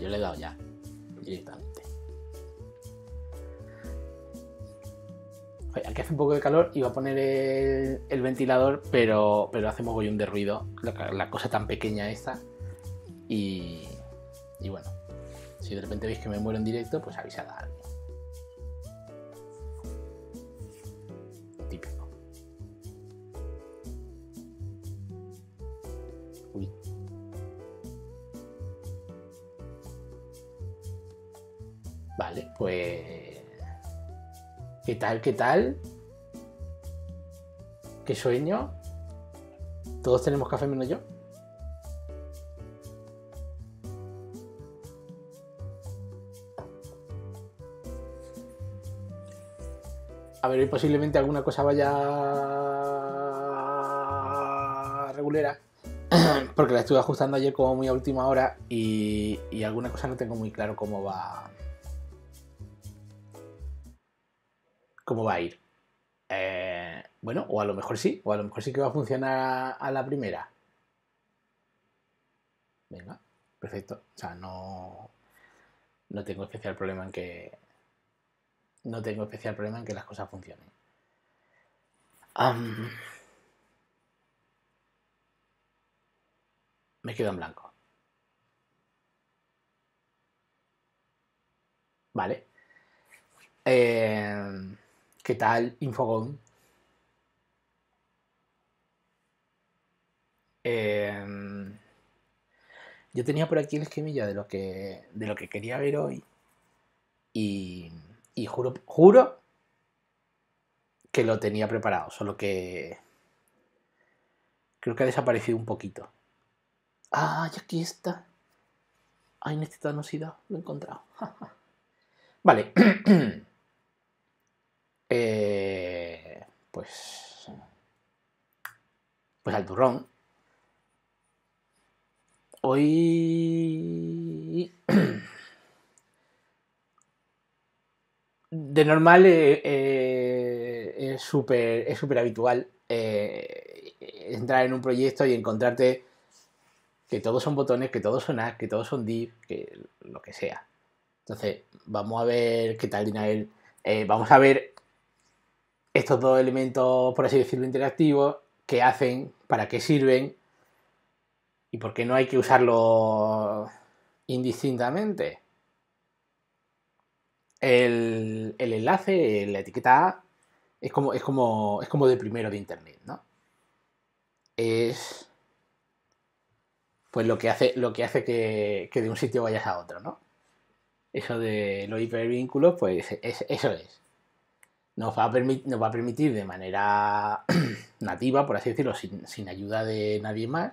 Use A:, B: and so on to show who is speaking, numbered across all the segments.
A: yo le he dado ya directamente. aquí hace un poco de calor, iba a poner el, ventilador, pero, pero hace mogollón de ruido, la, cosa tan pequeña esta. Y, y bueno, si de repente veis que me muero en directo, pues avisad a alguien. tal? ¿Qué tal? ¿Qué sueño? ¿Todos tenemos café menos yo? A ver, hoy posiblemente alguna cosa vaya regulera. Porque la estuve ajustando ayer como muy a última hora y alguna cosa no tengo muy claro cómo va cómo va a ir. Eh, bueno, o a lo mejor sí, o a lo mejor sí que va a funcionar a, la primera. Venga, perfecto. O sea, no, no tengo especial problema en que. No tengo especial problema en que las cosas funcionen. me quedo en blanco. Vale. Eh, ¿Qué tal, Infogón? Em, yo tenía por aquí el esquemilla de lo que, de lo que quería ver hoy. Y, juro, juro que lo tenía preparado, solo que creo que ha desaparecido un poquito. ¡Ah, aquí está! ¡Ay, en este lo he encontrado! vale. Eh, pues, pues al turrón. Hoy... de normal eh, eh, es súper es habitual entrar en un proyecto y encontrarte que todos son botones, que todos son ads, que todos son div, que lo que sea. Entonces, vamos a ver qué tal Dinael. vamos a ver estos dos elementos, por así decirlo, interactivos, qué hacen, para qué sirven y por qué no hay que usarlo indistintamente. El, enlace, la etiqueta A, es como, es, como, es como de primero de Internet, ¿no? Es pues lo que hace, lo que, hace que, que de un sitio vayas a otro, ¿no? Eso de los hipervínculos, pues eso es nos va a, va a permitir de manera nativa, por así decirlo, sin, ayuda de nadie más,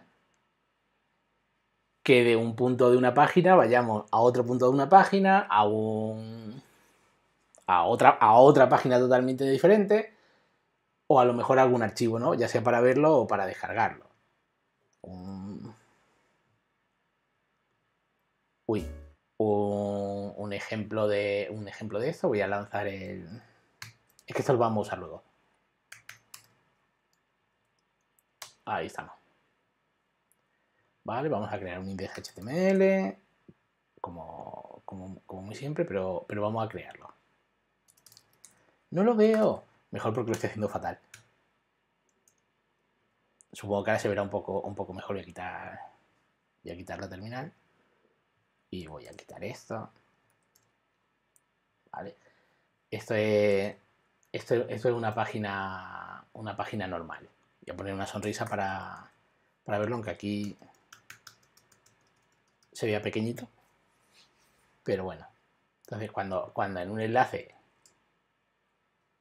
A: que de un punto de una página vayamos a otro punto de una página, a a otra, a otra página totalmente diferente, o a lo mejor algún archivo, ¿no? Ya sea para verlo o para descargarlo. Uy. Un, ejemplo de. Un ejemplo de esto. Voy a lanzar el. Es que esto lo vamos a usar luego. Ahí estamos. Vale, vamos a crear un index HTML, como, muy siempre, pero, vamos a crearlo. No lo veo. Mejor porque lo estoy haciendo fatal. Supongo que ahora se verá un poco, un poco mejor. Voy a quitar, voy a quitar la terminal. Y voy a quitar esto. Vale. Esto es esto, es una página, una página normal. Voy a poner una sonrisa para, verlo, aunque aquí se vea pequeñito. Pero bueno, entonces cuando, cuando en un enlace,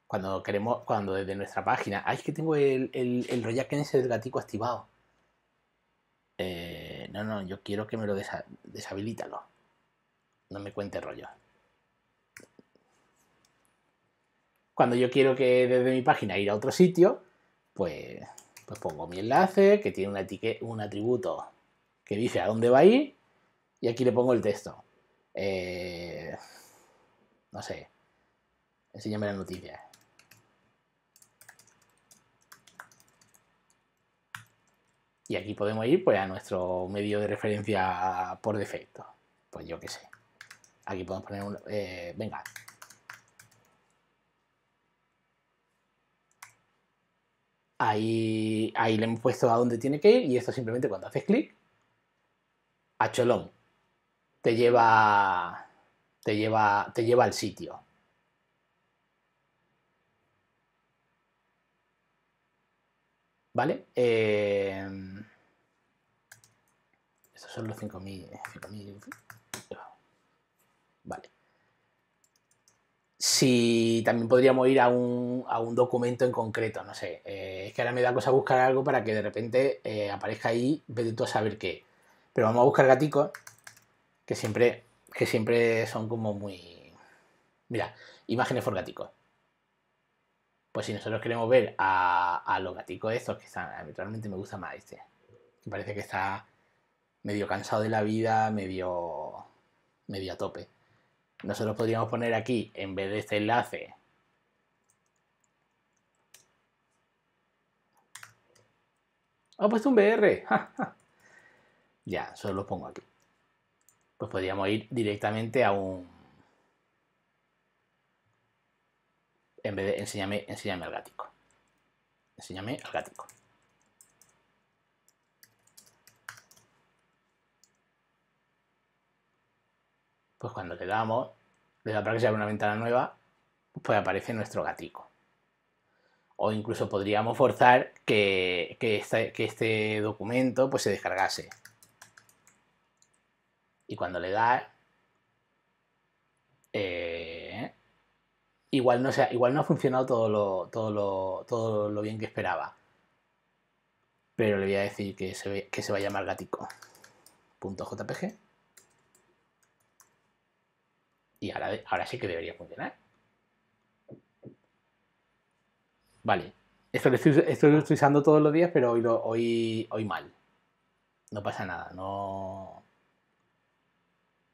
A: cuando queremos, cuando desde nuestra página, ay, es que tengo el, el, el ese del gatico activado. Eh, no, no, yo quiero que me lo deshabilítalo. No me cuente rollo. Cuando yo quiero que desde mi página ir a otro sitio, pues, pues pongo mi enlace, que tiene un atributo que dice a dónde va a ir, y aquí le pongo el texto. Eh, no sé, enséñame la noticia. Y aquí podemos ir pues, a nuestro medio de referencia por defecto. Pues yo qué sé. Aquí podemos poner un... Eh, venga, Ahí, ahí le hemos puesto a dónde tiene que ir y esto simplemente cuando haces clic a Cholón te lleva te lleva te lleva al sitio. ¿Vale? Eh, estos son los 5.000. Vale si también podríamos ir a un, a un documento en concreto, no sé. Eh, es que ahora me da cosa buscar algo para que de repente eh, aparezca ahí, vete tú a saber qué. Pero vamos a buscar gaticos, que siempre, que siempre son como muy... Mira, imágenes por gaticos. Pues si nosotros queremos ver a, los gaticos estos, que están, habitualmente me gusta más este, me parece que está medio cansado de la vida, medio, medio a tope. Nosotros podríamos poner aquí, en vez de este enlace, ha puesto un BR. ya, solo lo pongo aquí. Pues podríamos ir directamente a un... En vez de enséñame, enséñame al gático Enséñame al gático pues cuando le damos, le da para que se abra una ventana nueva, pues aparece nuestro gatico. O incluso podríamos forzar que, este, documento pues, se descargase. Y cuando le da, eh, igual, no ha funcionado todo lo, todo, todo lo bien que esperaba. Pero le voy a decir que se, que se va a llamar gatico.jpg y ahora, sí que debería funcionar. Vale. Esto lo estoy, estoy usando todos los días, pero hoy, lo, hoy, hoy mal. No pasa nada. No.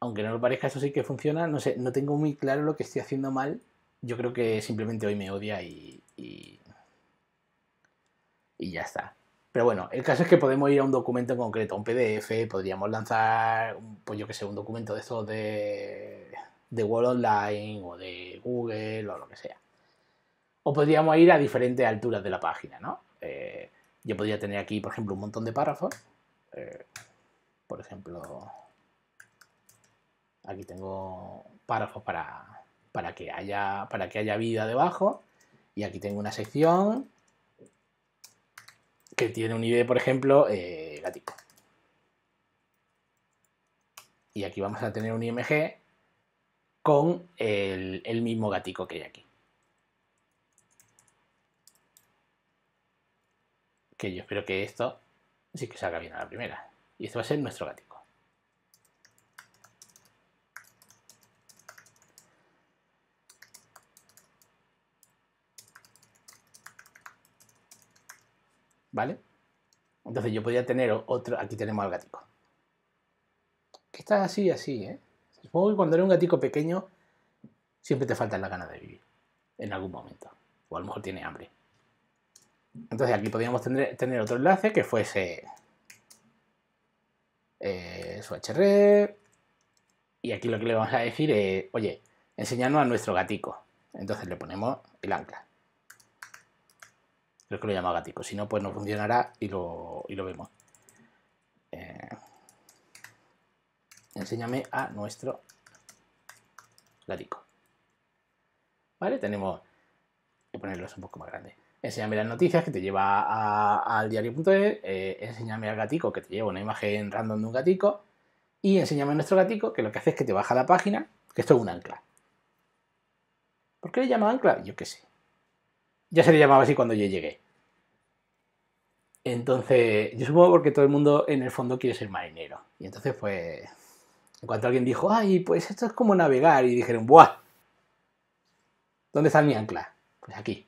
A: Aunque no lo parezca, eso sí que funciona. No sé, no tengo muy claro lo que estoy haciendo mal. Yo creo que simplemente hoy me odia y, y ya está. Pero bueno, el caso es que podemos ir a un documento en concreto, a un PDF, podríamos lanzar, pues yo que sé, un documento de estos de, de World Online o de Google o lo que sea. O podríamos ir a diferentes alturas de la página, ¿no? Eh, yo podría tener aquí, por ejemplo, un montón de párrafos. Eh, por ejemplo, aquí tengo párrafos para, para, que haya, para que haya vida debajo. Y aquí tengo una sección que tiene un ID, por ejemplo, eh, Y aquí vamos a tener un IMG con el, mismo gatico que hay aquí. Que yo espero que esto sí que salga bien a la primera. Y esto va a ser nuestro gatico. ¿Vale? Entonces yo podría tener otro... Aquí tenemos al gatico. Que está así, así, ¿eh? cuando eres un gatico pequeño siempre te faltan las ganas de vivir en algún momento. O a lo mejor tiene hambre. Entonces aquí podríamos tener, otro enlace que fuese eh, su HR. E. Y aquí lo que le vamos a decir es, oye, enseñarnos a nuestro gatico. Entonces le ponemos el ancla. Creo que lo llama gatico. Si no, pues no funcionará y lo vemos. enséñame a nuestro Gatico. ¿Vale? Tenemos que ponerlos un poco más grandes. Enséñame las noticias que te lleva al diario.es, eh, enséñame al gatico que te lleva una imagen random de un gatico y enséñame a nuestro gatico que lo que hace es que te baja la página, que esto es un ancla. ¿Por qué le llama ancla? Yo qué sé. Ya se le llamaba así cuando yo llegué. Entonces, yo supongo porque todo el mundo en el fondo quiere ser marinero. Y entonces, pues, en cuanto alguien dijo, ay, pues esto es como navegar, y dijeron, ¡buah! ¿Dónde está mi ancla? Pues aquí.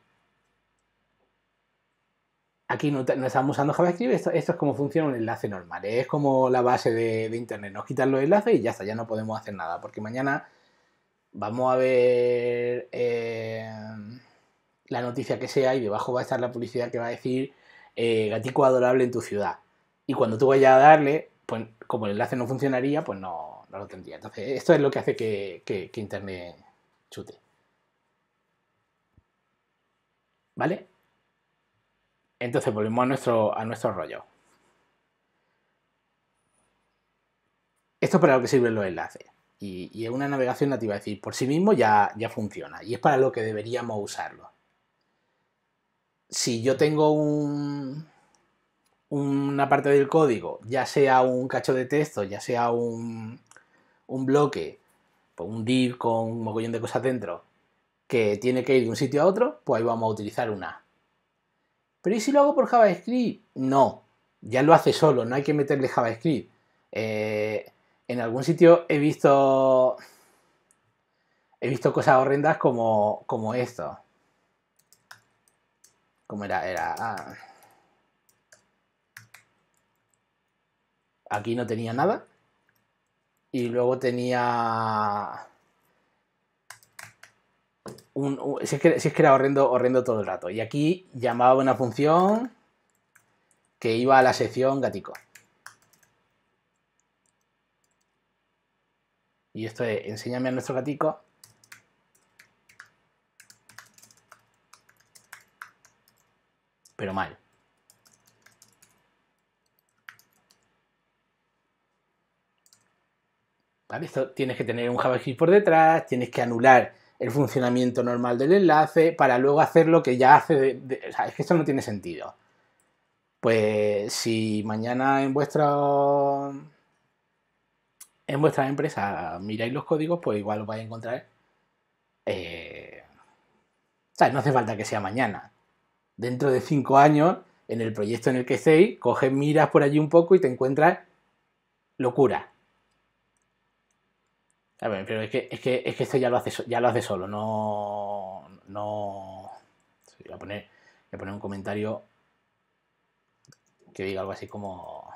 A: Aquí no, estamos usando JavaScript, esto, es como funciona un enlace normal, es como la base de, Internet, nos quitan los enlaces y ya está, ya no podemos hacer nada, porque mañana vamos a ver eh, la noticia que sea y debajo va a estar la publicidad que va a decir eh, gatico adorable en tu ciudad. Y cuando tú vayas a darle, pues como el enlace no funcionaría, pues no, lo tendría. Entonces, esto es lo que hace que, Internet chute. ¿Vale? Entonces, volvemos a nuestro, a nuestro rollo. Esto es para lo que sirven los enlaces. Y, es una navegación nativa, es decir, por sí mismo ya, ya funciona. Y es para lo que deberíamos usarlo. Si yo tengo un, una parte del código, ya sea un cacho de texto, ya sea un, un bloque, pues un div con un mogollón de cosas dentro, que tiene que ir de un sitio a otro, pues ahí vamos a utilizar una. Pero ¿y si lo hago por JavaScript? No, ya lo hace solo, no hay que meterle JavaScript. Eh, en algún sitio he visto he visto cosas horrendas como, como esto. Como era, era. Ah. Aquí no tenía nada. Y luego tenía... Un, si, es que, es era horrendo, todo el rato. Y aquí llamaba una función que iba a la sección gatico. Y esto es, enséñame a nuestro gatico. Pero mal. tienes que tener un JavaScript por detrás, tienes que anular el funcionamiento normal del enlace para luego hacer lo que ya hace. es que esto no tiene sentido. Pues si mañana en vuestra en vuestra empresa miráis los códigos, pues igual os vais a encontrar. Eh, no hace falta que sea mañana. Dentro de cinco años, en el proyecto en el que estéis, coges, miras por allí un poco y te encuentras locura. A ver, pero es que, esto ya lo hace, ya lo hace solo, no. No. Voy a poner, un comentario que diga algo así como.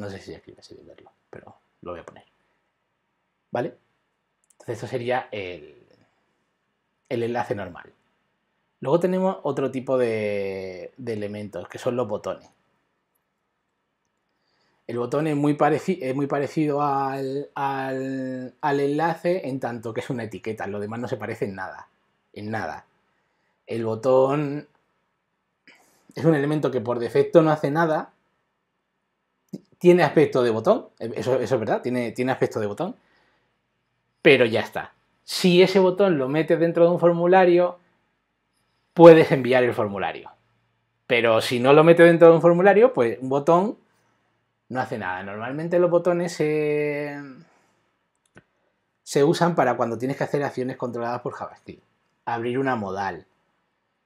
A: No sé si aquí así verlo, pero lo voy a poner. ¿Vale? Entonces, esto sería el, el enlace normal. Luego tenemos otro tipo de, elementos, que son los botones. El botón es muy, es muy parecido al, enlace en tanto que es una etiqueta, lo demás no se parece en nada. En nada. El botón es un elemento que por defecto no hace nada. Tiene aspecto de botón, eso, es verdad, tiene, tiene aspecto de botón, pero ya está si ese botón lo metes dentro de un formulario, puedes enviar el formulario. Pero si no lo metes dentro de un formulario, pues un botón no hace nada. Normalmente los botones se, se usan para cuando tienes que hacer acciones controladas por JavaScript. Abrir una modal,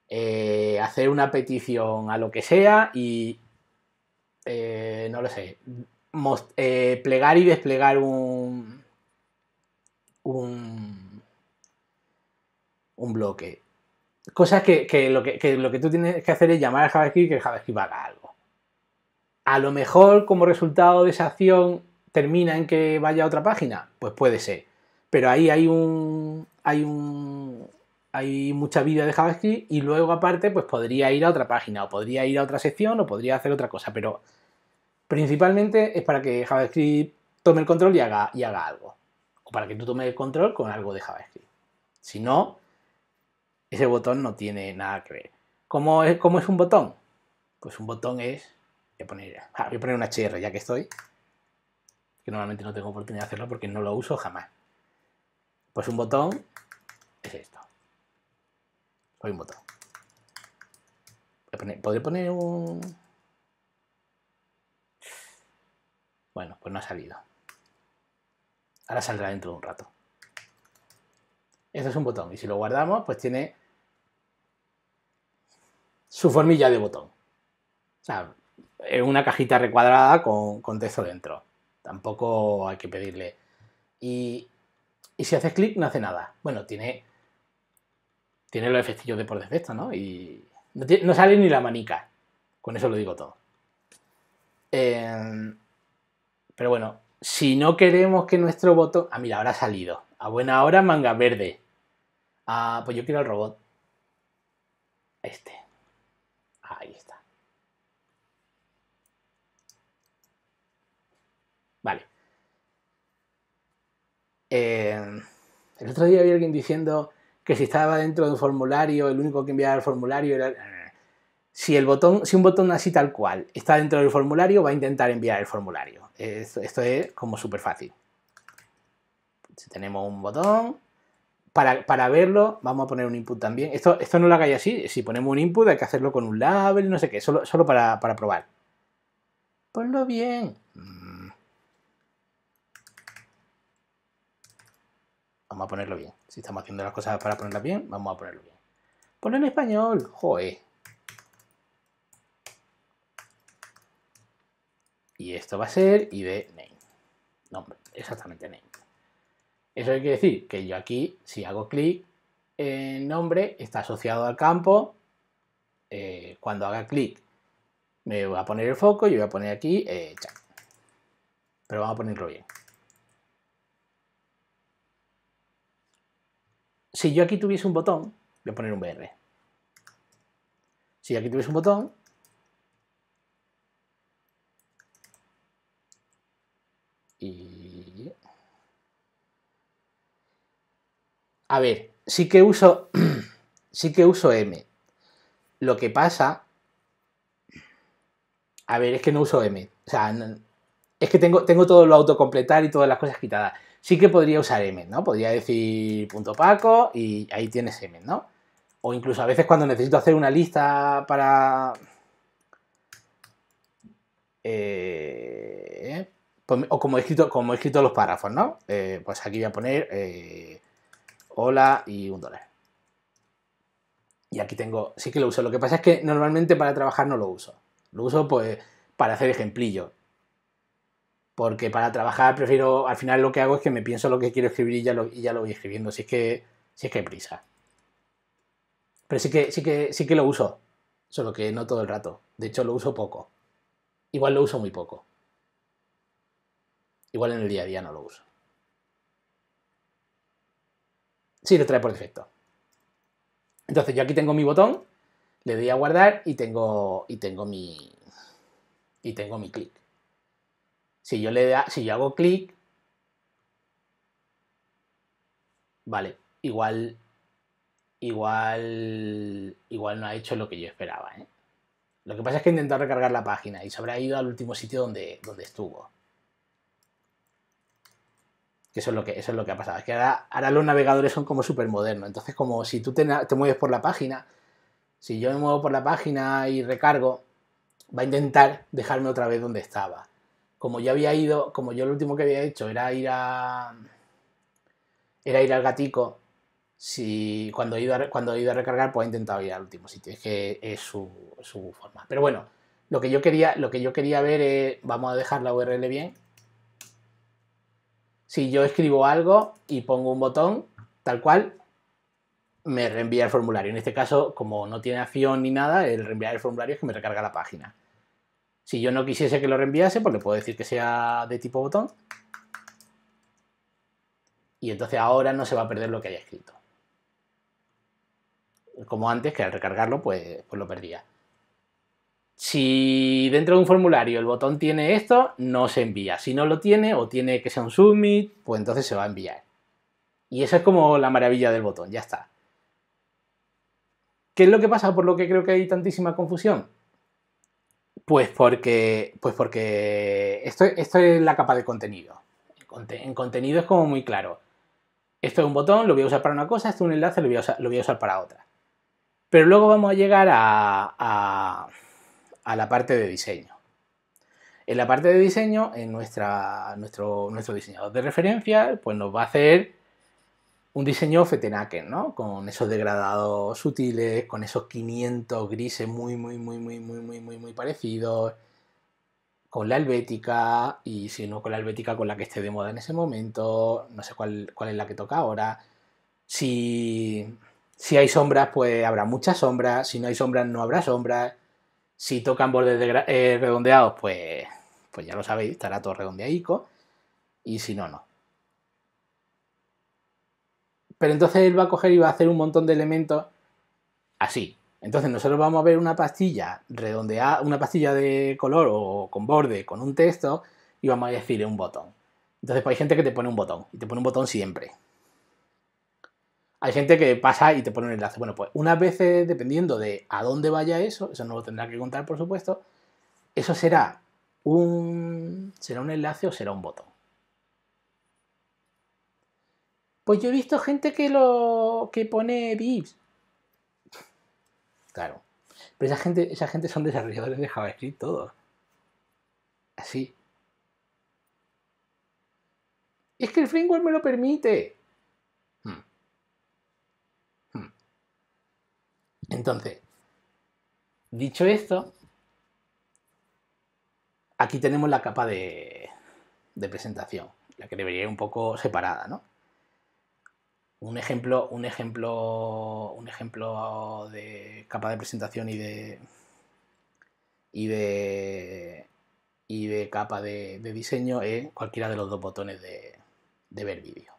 A: eh, hacer una petición a lo que sea y, eh, no lo sé, eh, plegar y desplegar un, un un bloque. Cosas que, lo que, tú tienes que hacer es llamar a JavaScript y que JavaScript haga algo. A lo mejor como resultado de esa acción termina en que vaya a otra página, pues puede ser. Pero ahí hay un hay un hay mucha vida de JavaScript y luego aparte pues podría ir a otra página o podría ir a otra sección o podría hacer otra cosa, pero principalmente es para que JavaScript tome el control y haga, y haga algo. O para que tú tomes el control con algo de JavaScript. Si no, ese botón no tiene nada que ver. ¿Cómo es, cómo es un botón? Pues un botón es... Voy a poner, ah, poner un HR ya que estoy. Que normalmente no tengo oportunidad de hacerlo porque no lo uso jamás. Pues un botón es esto. Soy un botón. Podré Podría poner un... Bueno, pues no ha salido. Ahora saldrá dentro de un rato. Eso es un botón. Y si lo guardamos, pues tiene su formilla de botón. O sea, es una cajita recuadrada con, con texto dentro. Tampoco hay que pedirle. Y, si haces clic, no hace nada. Bueno, tiene, tiene los efectillos de por defecto, ¿no? Y no, sale ni la manica. Con eso lo digo todo. Em, pero bueno, si no queremos que nuestro botón. Ah, mira, ahora ha salido. A ah, buena hora, manga verde. Ah, pues yo quiero el robot. Este. Ahí está. Vale. Eh, el otro día había alguien diciendo que si estaba dentro de un formulario, el único que enviaba el formulario era... Eh, si, el botón, si un botón así tal cual está dentro del formulario, va a intentar enviar el formulario. esto es como súper fácil. Si tenemos un botón, para, verlo, vamos a poner un input también. Esto, esto no lo hagáis así. Si ponemos un input, hay que hacerlo con un label, no sé qué, solo, solo para, para probar. Ponlo bien. Vamos a ponerlo bien. Si estamos haciendo las cosas para ponerlas bien, vamos a ponerlo bien. Ponlo en español. joe Y esto va a ser ID name. Nombre. Exactamente name. Eso quiere decir que yo aquí, si hago clic en nombre, está asociado al campo. Eh, cuando haga clic, me va a poner el foco y voy a poner aquí eh, chat. Pero vamos a ponerlo bien. Si yo aquí tuviese un botón, voy a poner un BR. Si yo aquí tuviese un botón, A ver, sí que uso. sí que uso M. Lo que pasa. A ver, es que no uso M. O sea, es que tengo, tengo todo lo autocompletar y todas las cosas quitadas. Sí que podría usar M, ¿no? Podría decir punto Paco y ahí tienes M, ¿no? O incluso a veces cuando necesito hacer una lista para. Eh, pues, o como he escrito, como escrito los párrafos, ¿no? Eh, pues aquí voy a poner. Eh, hola y un dólar. Y aquí tengo, sí que lo uso. Lo que pasa es que normalmente para trabajar no lo uso. Lo uso pues para hacer ejemplillo. Porque para trabajar prefiero, al final lo que hago es que me pienso lo que quiero escribir y ya lo, voy escribiendo. Si es que, si es que hay prisa. Pero sí que, sí que, sí que lo uso. Solo que no todo el rato. De hecho, lo uso poco. Igual lo uso muy poco. Igual en el día a día no lo uso. si lo trae por defecto. Entonces yo aquí tengo mi botón, le doy a guardar y tengo, y tengo mi, y tengo mi clic. Si yo, le da, si yo hago clic, vale, igual, igual, igual no ha hecho lo que yo esperaba. ¿eh? Lo que pasa es que he intentado recargar la página y se habrá ido al último sitio donde, donde estuvo eso es lo que, es lo que ha pasado. Es que ahora, los navegadores son como súper modernos. Entonces, como si tú te, mueves por la página, si yo me muevo por la página y recargo, va a intentar dejarme otra vez donde estaba. Como yo había ido, como yo lo último que había hecho era ir a. Era ir al gatico. Si cuando he ido a, cuando a recargar, pues ha intentado ir al último sitio. Es que es su, forma. Pero bueno, lo que yo quería, lo que yo quería ver es. Vamos a dejar la URL bien. Si yo escribo algo y pongo un botón, tal cual, me reenvía el formulario. En este caso, como no tiene acción ni nada, el reenviar el formulario es que me recarga la página. Si yo no quisiese que lo reenviase, pues le puedo decir que sea de tipo botón. Y entonces ahora no se va a perder lo que haya escrito. Como antes, que al recargarlo, pues, pues lo perdía. Si dentro de un formulario el botón tiene esto, no se envía. Si no lo tiene o tiene que ser un submit, pues entonces se va a enviar. Y esa es como la maravilla del botón, ya está. ¿Qué es lo que pasa por lo que creo que hay tantísima confusión? Pues porque, pues porque esto, esto es la capa de contenido. En contenido es como muy claro. Esto es un botón, lo voy a usar para una cosa, esto es un enlace, lo voy a usar, para otra. Pero luego vamos a llegar a a la parte de diseño. En la parte de diseño, en nuestra, nuestro, diseñador de referencia, pues nos va a hacer un diseño fetenaken, ¿no? Con esos degradados sutiles, con esos 500 grises muy, muy, muy, muy, muy, muy, muy, muy parecidos, con la helvética, y si no con la helvética con la que esté de moda en ese momento, no sé cuál, es la que toca ahora. Si, si hay sombras, pues habrá muchas sombras, si no hay sombras, no habrá sombras. Si tocan bordes eh, redondeados, pues, pues ya lo sabéis, estará todo redondeadico. Y si no, no. Pero entonces él va a coger y va a hacer un montón de elementos así. Entonces nosotros vamos a ver una pastilla redondeada, una pastilla de color o con borde, con un texto, y vamos a decirle un botón. Entonces pues hay gente que te pone un botón, y te pone un botón siempre hay gente que pasa y te pone un enlace. Bueno, pues unas veces, eh, dependiendo de a dónde vaya eso, eso no lo tendrá que contar, por supuesto, eso será un, será un enlace o será un botón. Pues yo he visto gente que lo que pone VIPs. Claro. Pero esa gente, esa gente son desarrolladores de JavaScript todos. Así. Es que el framework me lo permite. Entonces, dicho esto, aquí tenemos la capa de, presentación, la que debería ir un poco separada, ¿no? Un ejemplo, un ejemplo, un ejemplo de capa de presentación y de y capa de, diseño es cualquiera de los dos botones de ver vídeo.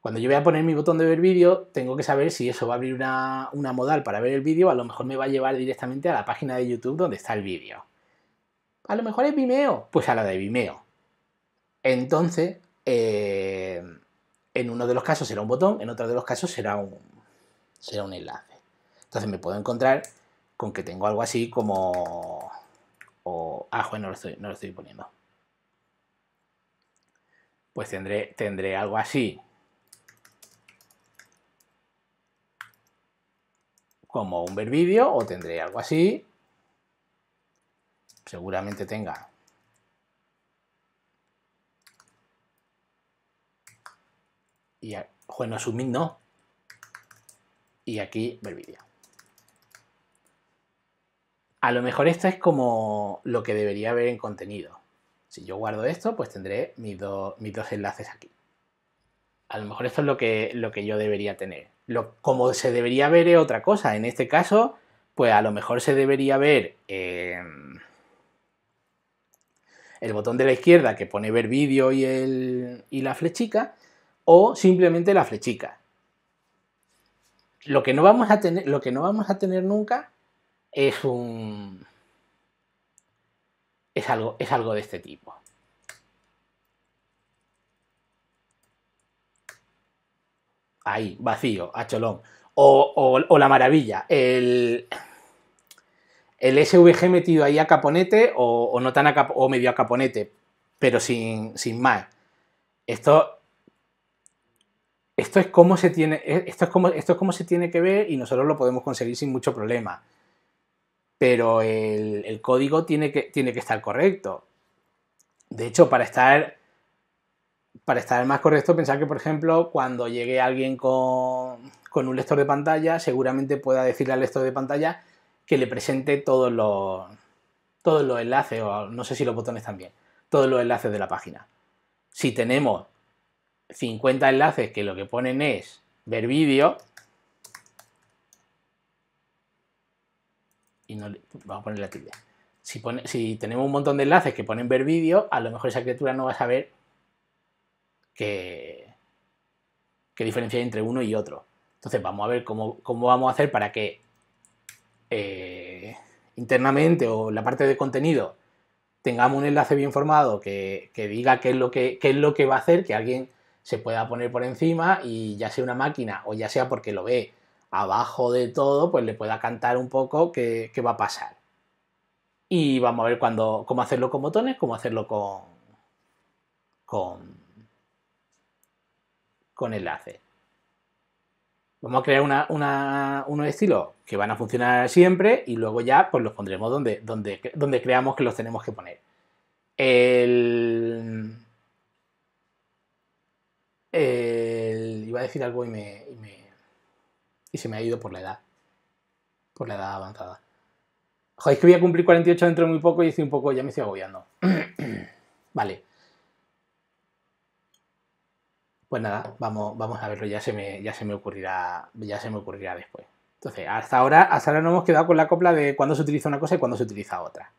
A: Cuando yo voy a poner mi botón de ver vídeo, tengo que saber si eso va a abrir una, modal para ver el vídeo, a lo mejor me va a llevar directamente a la página de YouTube donde está el vídeo. A lo mejor es Vimeo, pues a la de Vimeo. Entonces, eh, en uno de los casos será un botón, en otro de los casos será un, será un enlace. Entonces me puedo encontrar con que tengo algo así como... O, ah, no lo estoy, poniendo. Pues tendré, tendré algo así como un ver vídeo o tendré algo así. Seguramente tenga y bueno, submit no. Y aquí ver vídeo. A lo mejor esto es como lo que debería haber en contenido. Si yo guardo esto, pues tendré mis, mis dos enlaces aquí. A lo mejor esto es lo que, lo que yo debería tener como se debería ver es otra cosa. En este caso, pues a lo mejor se debería ver em, el botón de la izquierda que pone ver vídeo y, la flechica, o simplemente la flechica. Lo que no vamos a tener, lo que no vamos a tener nunca es un. Es algo, es algo de este tipo. ahí, vacío, a cholón. O, la maravilla, el, el SVG metido ahí a caponete o, no tan a o medio a caponete, pero sin, sin más. Esto, esto es se tiene, e, esto es como, esto es se tiene que ver y nosotros lo podemos conseguir sin mucho problema. Pero el, código tiene que, tiene que estar correcto. De hecho, para estar para estar más correcto, pensar que, por ejemplo, cuando llegue alguien con, un lector de pantalla, seguramente pueda decirle al lector de pantalla que le presente todos los, enlaces, o no sé si los botones también, todos los enlaces de la página. Si tenemos 50 enlaces que lo que ponen es ver vídeo, y no vamos a poner la tilde. Si, si tenemos un montón de enlaces que ponen ver vídeo, a lo mejor esa criatura no va a saber que, diferencia entre uno y otro. Entonces vamos a ver cómo, vamos a hacer para que eh, internamente o la parte de contenido tengamos un enlace bien formado que, diga qué es, lo que, es lo que va a hacer, que alguien se pueda poner por encima y ya sea una máquina o ya sea porque lo ve abajo de todo, pues le pueda cantar un poco qué, va a pasar. Y vamos a ver cómo hacerlo con botones, cómo hacerlo con, con con enlaces. Vamos a crear una, una, unos estilos que van a funcionar siempre y luego ya pues los pondremos donde, donde, donde creamos que los tenemos que poner. El, iba a decir algo y, me, y, se me ha ido por la edad. Por la edad avanzada. Joder, es que voy a cumplir 48 dentro de muy poco y estoy un poco, ya me estoy agobiando. vale. Pues nada, vamos, vamos a verlo, ya se, me, ya se me ocurrirá, ya se me ocurrirá después. Entonces, hasta ahora, hasta ahora no hemos quedado con la copla de cuándo se utiliza una cosa y cuándo se utiliza otra.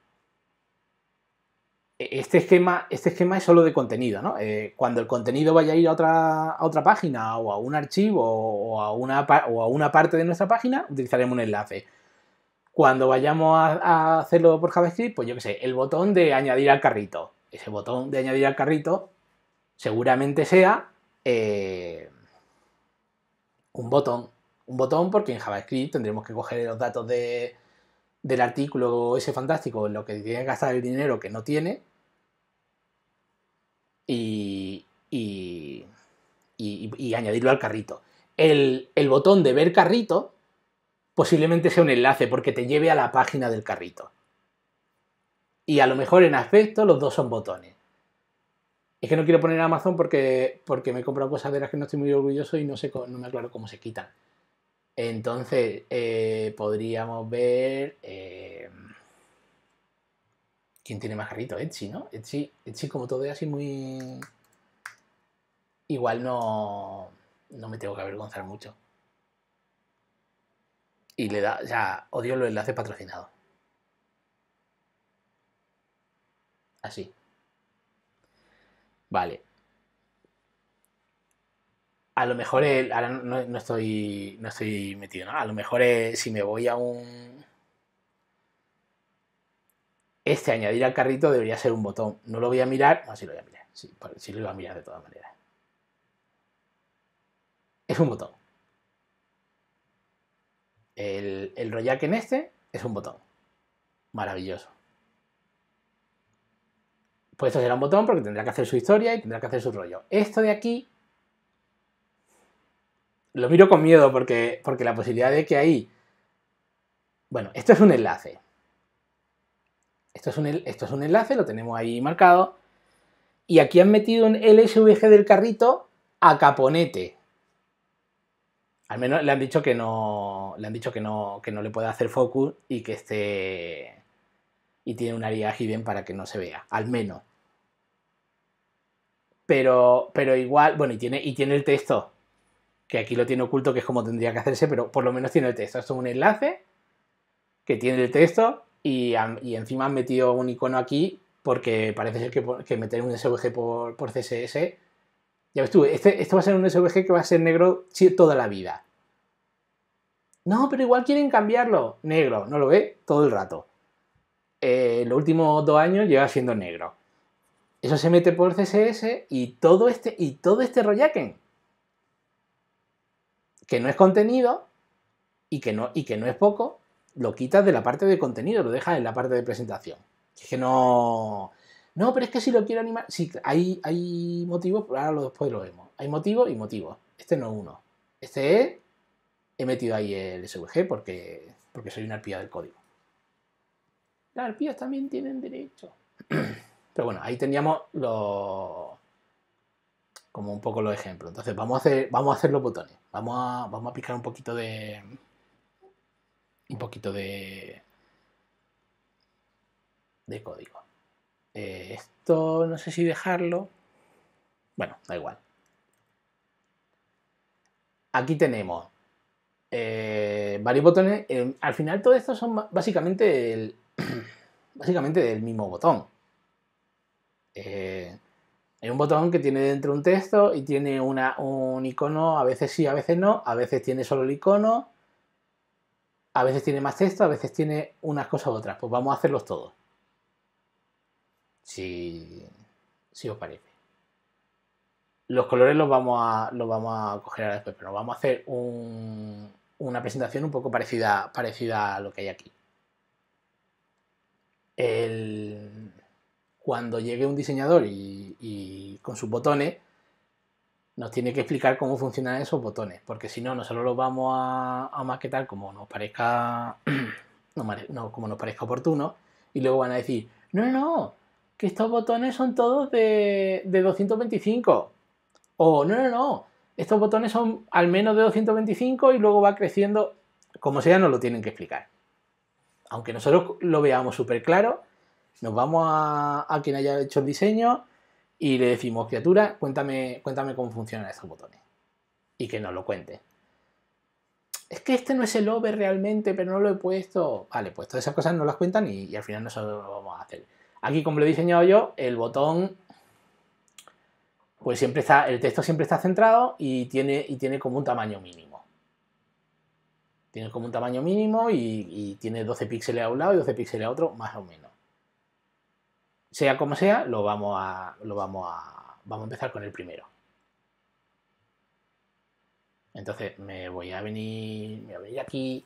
A: E, este esquema, este esquema es solo de contenido, ¿no? Eh, cuando el contenido vaya a ir a otra, página o a un archivo o una, o a una parte de nuestra página, utilizaremos un enlace cuando vayamos a, hacerlo por JavaScript, pues yo qué sé, el botón de añadir al carrito. Ese botón de añadir al carrito seguramente sea eh, un botón. Un botón porque en JavaScript tendremos que coger los datos del artículo ese fantástico en lo que tiene que gastar el dinero que no tiene y, y, añadirlo al carrito. el, botón de ver carrito posiblemente sea un enlace porque te lleve a la página del carrito. Y a lo mejor en aspecto los dos son botones es que no quiero poner Amazon porque, porque me he comprado cosas de las que no estoy muy orgulloso y no sé no me aclaro cómo se quitan. Entonces, eh, podríamos ver. Eh, ¿Quién tiene más carrito? Etsy, ¿no? Etsy, como todo es así muy. Igual no. No me tengo que avergonzar mucho. Y le da. O sea, odio los enlaces patrocinados. Así. Vale. A lo mejor, el, ahora no, estoy, no estoy metido, A lo mejor si me voy a un... Este añadir al carrito debería ser un botón. No lo voy a mirar. No, sí lo voy a mirar. Sí, sí lo voy a mirar de todas maneras. Es un botón. El, el en este es un botón. Maravilloso. Pues esto será un botón porque tendrá que hacer su historia y tendrá que hacer su rollo. Esto de aquí lo miro con miedo porque, porque la posibilidad de que ahí... Bueno, esto es un enlace. Esto es un, esto es un enlace, lo tenemos ahí marcado. Y aquí han metido un LSVG del carrito a caponete. Al menos le han dicho que no. Le han dicho que no, que no le puede hacer focus y que esté. Y tiene un área hidden para que no se vea. Al menos pero, igual, bueno, y tiene, y tiene el texto, que aquí lo tiene oculto, que es como tendría que hacerse, pero por lo menos tiene el texto. Esto es un enlace que tiene el texto y, encima han metido un icono aquí porque parece ser que, meter un SVG por, CSS. Ya ves tú, este, esto va a ser un SVG que va a ser negro toda la vida. No, pero igual quieren cambiarlo. Negro, no lo ve todo el rato. Eh, los últimos dos años lleva siendo negro. Eso se mete por CSS y todo este, y todo este que no es contenido y que no, y que no es poco, lo quitas de la parte de contenido, lo dejas en la parte de presentación. Es que no. No, pero es que si lo quiero animar. Sí, hay, hay motivos, ahora lo, después lo vemos. Hay motivos y motivos. Este no es uno. Este es. He metido ahí el SVG porque, porque soy una arpía del código. Las arpías también tienen derecho. Pero bueno, ahí teníamos los como un poco los ejemplos. Entonces vamos a hacer, los botones. Vamos a, vamos aplicar un poquito de. un poquito de. de código. Eh, esto no sé si dejarlo. Bueno, da igual. Aquí tenemos eh, varios botones. Eh, al final todo esto son básicamente el, básicamente del mismo botón. Eh, es un botón que tiene dentro un texto y tiene un icono, a veces sí, a veces no, a veces tiene solo el icono, a veces tiene más texto, a veces tiene unas cosas u otras. Pues vamos a hacerlos todos. Si, os parece. Los colores los vamos a, los vamos a coger ahora después, pero vamos a hacer una presentación un poco parecida, parecida a lo que hay aquí. El, cuando llegue un diseñador y, con sus botones, nos tiene que explicar cómo funcionan esos botones, porque si no, nosotros los vamos a, maquetar como nos parezca no, como nos parezca oportuno, y luego van a decir, no, no, que estos botones son todos de, de 225, o no, no, no, estos botones son al menos de 225 y luego va creciendo, como sea, no lo tienen que explicar. Aunque nosotros lo veamos súper claro, nos vamos a, quien haya hecho el diseño y le decimos, criatura, cuéntame, cuéntame cómo funcionan estos botones. Y que nos lo cuente. Es que este no es el over realmente, pero no lo he puesto. Vale, pues todas esas cosas no las cuentan y, al final nosotros lo vamos a hacer. Aquí, como lo he diseñado yo, el botón pues siempre está, el texto siempre está centrado y tiene, y tiene como un tamaño mínimo. Tiene como un tamaño mínimo y, y, tiene 12 píxeles a un lado y 12 píxeles a otro, más o menos sea como sea, lo vamos a, lo vamos a, vamos a empezar con el primero. Entonces me voy a venir, me voy aquí,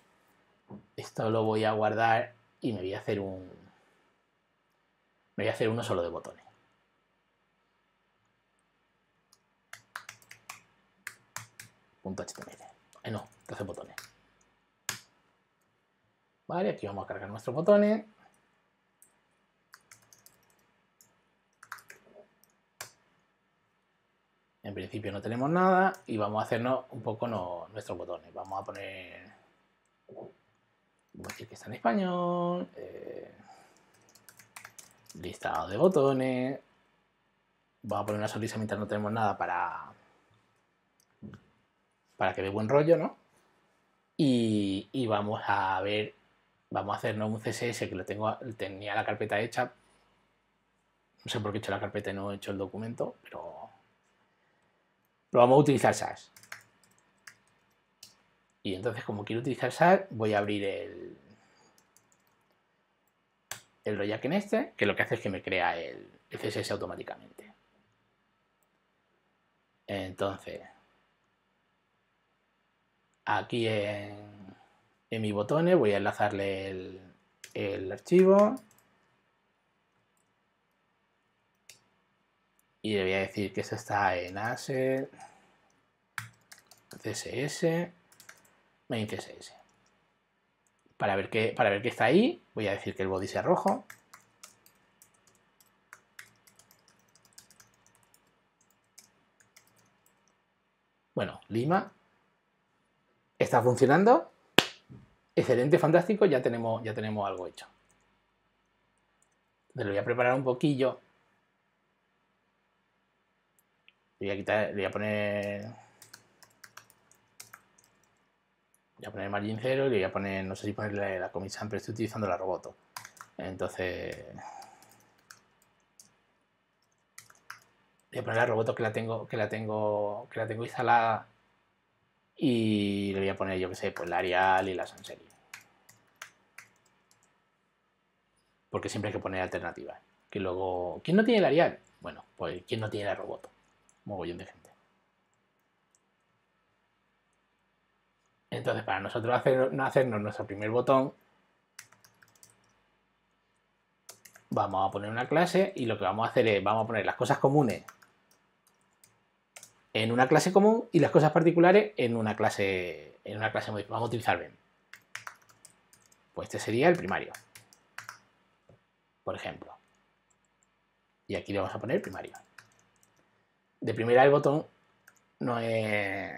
A: esto lo voy a guardar y me voy a hacer un, me voy a hacer uno solo de botones. Punto .html. Eh, no, 12 botones. Vale, aquí vamos a cargar nuestros botones. En principio no tenemos nada y vamos a hacernos un poco nuestros botones. Vamos a poner... vamos a decir que está en español. Eh, listado de botones. Vamos a poner una sonrisa mientras no tenemos nada para... Para que dé buen rollo, ¿no? Y, y vamos a ver... Vamos a hacernos un CSS que lo tengo, tenía la carpeta hecha. No sé por qué he hecho la carpeta y no he hecho el documento, pero pero vamos a utilizar SAS. Y entonces, como quiero utilizar SAS, voy a abrir el, el en este, que lo que hace es que me crea el, el CSS automáticamente. Entonces, aquí en, en mis botones voy a enlazarle el, el archivo y le voy a decir que se está en asset, CSS, main CSS. Para ver, que, para ver está ahí, voy a decir que el body sea rojo. Bueno, Lima. Está funcionando. Excelente, fantástico, ya tenemos, ya tenemos algo hecho. Le lo voy a preparar un poquillo Le voy a quitar, voy a poner... voy a poner margin 0 y le voy a poner, no sé si ponerle la comisión, pero estoy utilizando la roboto. Entonces... Voy a poner la roboto que la tengo, que la tengo, que la tengo instalada y le voy a poner, yo que sé, pues la Arial y la Sanseri. Porque siempre hay que poner alternativas. Que luego, ¿quién no tiene el Arial? Bueno, pues ¿quién no tiene la roboto? mogollón de gente. Entonces, para nosotros hacer, hacernos nuestro primer botón, vamos a poner una clase y lo que vamos a hacer es, vamos a poner las cosas comunes en una clase común y las cosas particulares en una clase, en una clase Vamos a utilizar BEM. Pues este sería el primario, por ejemplo. Y aquí le vamos a poner primario de primera el botón no es,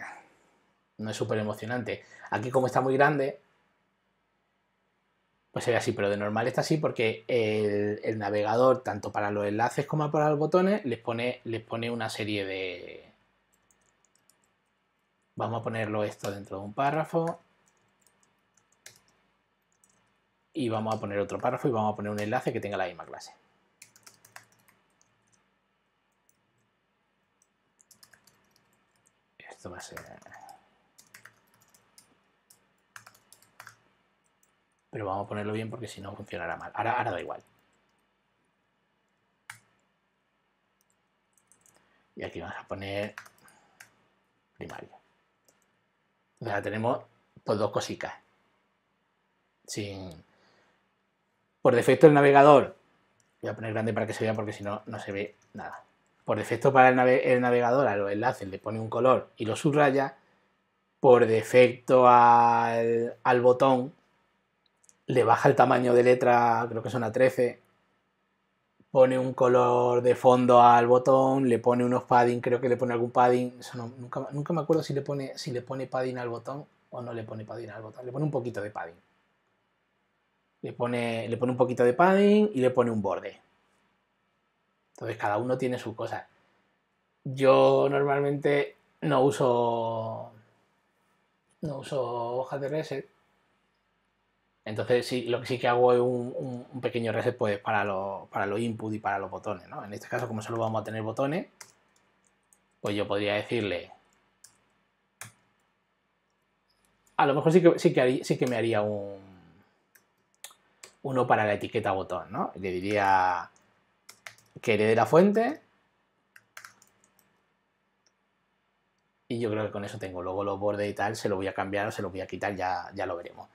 A: no es súper emocionante. Aquí como está muy grande, pues se así, pero de normal está así porque el, el, navegador, tanto para los enlaces como para los botones, les pone, les pone una serie de... Vamos a ponerlo esto dentro de un párrafo. Y vamos a poner otro párrafo y vamos a poner un enlace que tenga la misma clase. va a ser... Pero vamos a ponerlo bien porque si no funcionará mal. Ahora, ahora da igual. Y aquí vamos a poner Primario Ya tenemos pues, dos cositas. Sin... Por defecto el navegador, voy a poner grande para que se vea porque si no, no se ve nada por defecto para el, navegador a los enlaces le pone un color y lo subraya, por defecto al, botón le baja el tamaño de letra, creo que son a 13, pone un color de fondo al botón, le pone unos padding, creo que le pone algún padding, nunca, nunca, me acuerdo si le, pone, si le pone padding al botón o no le pone padding al botón, le pone un poquito de padding. Le pone, le pone un poquito de padding y le pone un borde entonces cada uno tiene su cosa. Yo normalmente no uso no uso hojas de reset. Entonces lo que sí que hago es un, un pequeño reset pues, para, los, para los inputs y para los botones. En este caso, como solo vamos a tener botones, pues yo podría decirle... A lo mejor sí que, sí que, sí que me haría un, uno para la etiqueta botón, ¿no? le diría que de la fuente. Y yo creo que con eso tengo. Luego los bordes y tal se lo voy a cambiar o se lo voy a quitar, ya, lo veremos.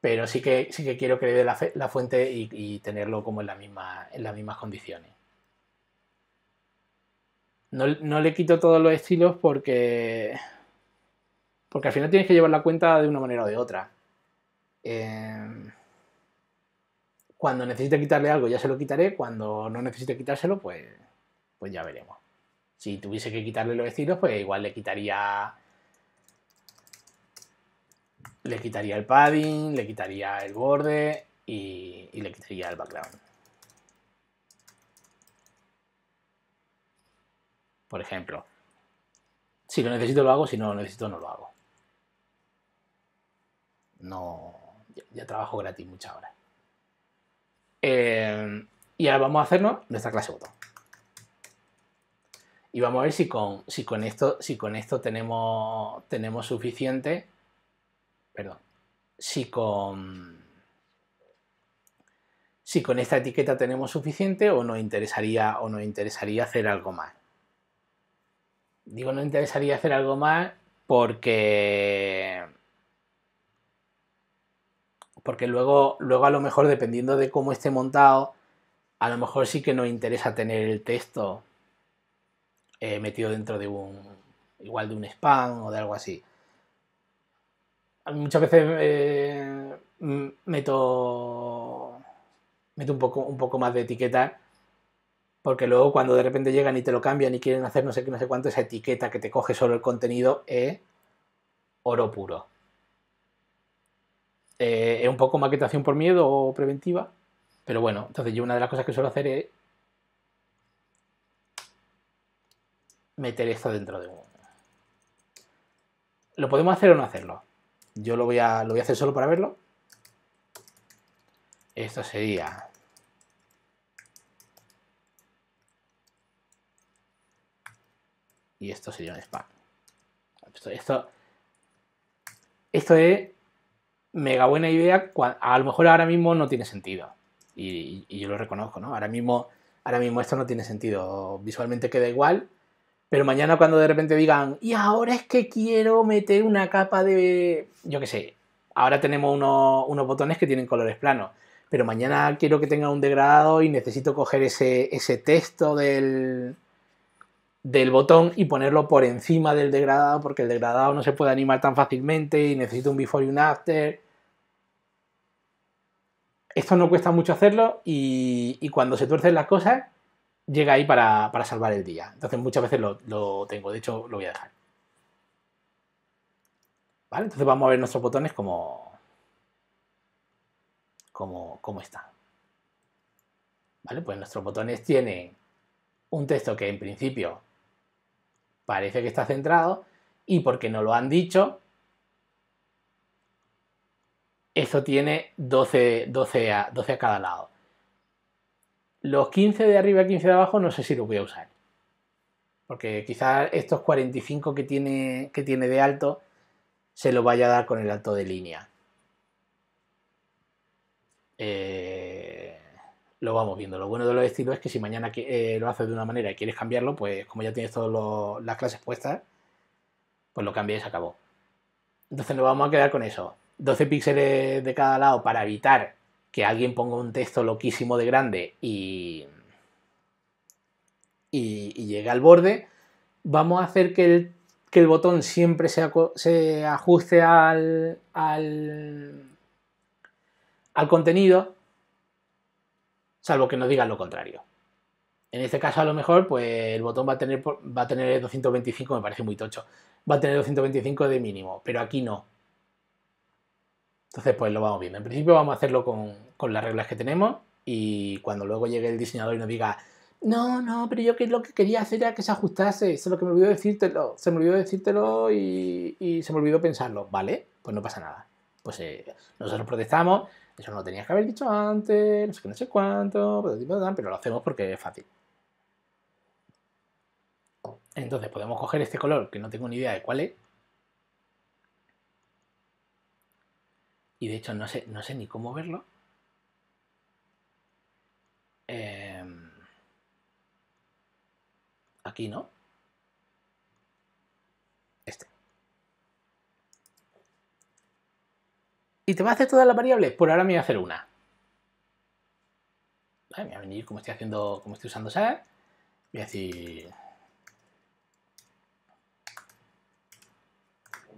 A: Pero sí que, sí que quiero que herede la, fuente y, tenerlo como en, la misma, en las mismas condiciones. No, no, le quito todos los estilos porque. Porque al final tienes que llevar la cuenta de una manera o de otra. Eh... Cuando necesite quitarle algo ya se lo quitaré, cuando no necesite quitárselo, pues, pues ya veremos. Si tuviese que quitarle los estilos, pues igual le quitaría... Le quitaría el padding, le quitaría el borde y, le quitaría el background. Por ejemplo, si lo necesito lo hago, si no lo necesito no lo hago. No, ya, ya trabajo gratis muchas horas. Em, y ahora vamos a hacernos nuestra clase botón. Y vamos a ver si con, si con esto, si con esto tenemos, tenemos suficiente. Perdón. Si con. Si con esta etiqueta tenemos suficiente o nos interesaría, o nos interesaría hacer algo más. Digo, no interesaría hacer algo más porque porque luego, luego a lo mejor dependiendo de cómo esté montado, a lo mejor sí que nos interesa tener el texto eh, metido dentro de un, igual de un spam o de algo así. Muchas veces eh, meto, meto un, poco, un poco más de etiqueta, porque luego cuando de repente llegan y te lo cambian y quieren hacer no sé qué, no sé cuánto, esa etiqueta que te coge solo el contenido es oro puro. Eh, es un poco maquetación por miedo o preventiva, pero bueno, entonces yo una de las cosas que suelo hacer es meter esto dentro de un... ¿Lo podemos hacer o no hacerlo? Yo lo voy a, lo voy a hacer solo para verlo. Esto sería... Y esto sería un spam. esto, esto es mega buena idea, a lo mejor ahora mismo no tiene sentido. Y, yo lo reconozco, ¿no? Ahora mismo, ahora mismo esto no tiene sentido. Visualmente queda igual, pero mañana cuando de repente digan, y ahora es que quiero meter una capa de, yo qué sé, ahora tenemos unos, botones que tienen colores planos, pero mañana quiero que tenga un degradado y necesito coger ese, ese texto del, del botón y ponerlo por encima del degradado porque el degradado no se puede animar tan fácilmente y necesito un before y un after. Esto no cuesta mucho hacerlo y, cuando se tuercen las cosas, llega ahí para, salvar el día. Entonces muchas veces lo, tengo, de hecho lo voy a dejar. ¿Vale? Entonces vamos a ver nuestros botones como, como, están. ¿Vale? Pues nuestros botones tienen un texto que en principio parece que está centrado y porque no lo han dicho, esto tiene 12, 12, a, 12 cada lado. Los 15 de arriba y 15 de abajo no sé si los voy a usar. Porque quizás estos 45 que tiene, que tiene de alto se lo vaya a dar con el alto de línea. Eh, lo vamos viendo. Lo bueno de los estilos es que si mañana eh, lo haces de una manera y quieres cambiarlo, pues como ya tienes todas las clases puestas, pues lo cambias y se acabó. Entonces nos vamos a quedar con eso. 12 píxeles de cada lado para evitar que alguien ponga un texto loquísimo de grande y, y, llegue al borde, vamos a hacer que el, botón siempre se, ajuste al, al, al contenido, salvo que nos digan lo contrario. En este caso, a lo mejor, pues el botón va a tener, va a tener 225, me parece muy tocho, va a tener 225 de mínimo, pero aquí no. Entonces, pues lo vamos viendo. En principio vamos a hacerlo con, las reglas que tenemos y cuando luego llegue el diseñador y nos diga, no, no, pero yo que lo que quería hacer era que se ajustase, eso es lo que me olvidó decírtelo, se me olvidó decírtelo y, se me olvidó pensarlo, ¿vale? Pues no pasa nada. Pues eh, nosotros protestamos, eso no lo tenías que haber dicho antes, no sé no sé cuánto, pero lo hacemos porque es fácil. Entonces podemos coger este color que no tengo ni idea de cuál es y de hecho no sé, no sé ni cómo verlo. Em, aquí no. Este. ¿Y te va a hacer todas las variables? Por ahora me voy a hacer una. me voy a venir como estoy haciendo, como estoy usando SAR. Voy a decir.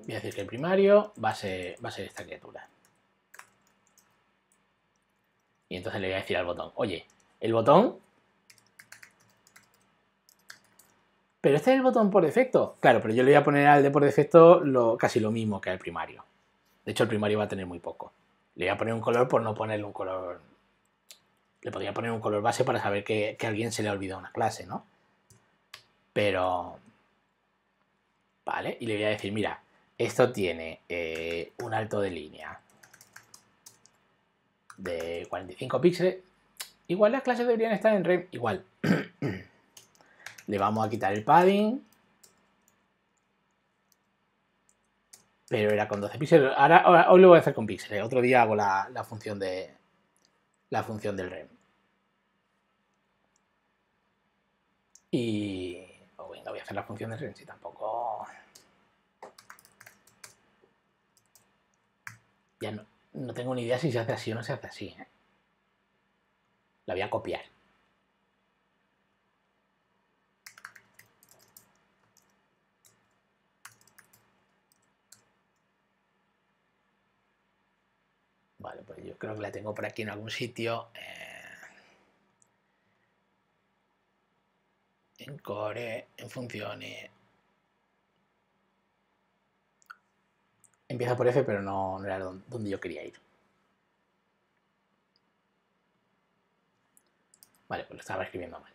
A: Voy a decir que el primario va va a ser esta criatura. Y entonces le voy a decir al botón, oye, el botón... Pero este es el botón por defecto. Claro, pero yo le voy a poner al de por defecto lo, casi lo mismo que al primario. De hecho, el primario va a tener muy poco. Le voy a poner un color por no ponerle un color... Le podría poner un color base para saber que, a alguien se le ha olvidado una clase, ¿no? Pero... Vale, y le voy a decir, mira, esto tiene eh, un alto de línea, de 45 píxeles. Igual las clases deberían estar en REM. Igual. Le vamos a quitar el padding. Pero era con 12 píxeles. Ahora, hoy lo voy a hacer con píxeles. Otro día hago la, función de la función del REM. Y oh, voy a hacer la función del REM si tampoco. Ya no, no tengo ni idea si se hace así o no se hace así. ¿eh? La voy a copiar. Vale, pues yo creo que la tengo por aquí en algún sitio. Eh, en core, en funciones. Empieza por F, pero no, era donde yo quería ir. Vale, pues lo estaba escribiendo mal.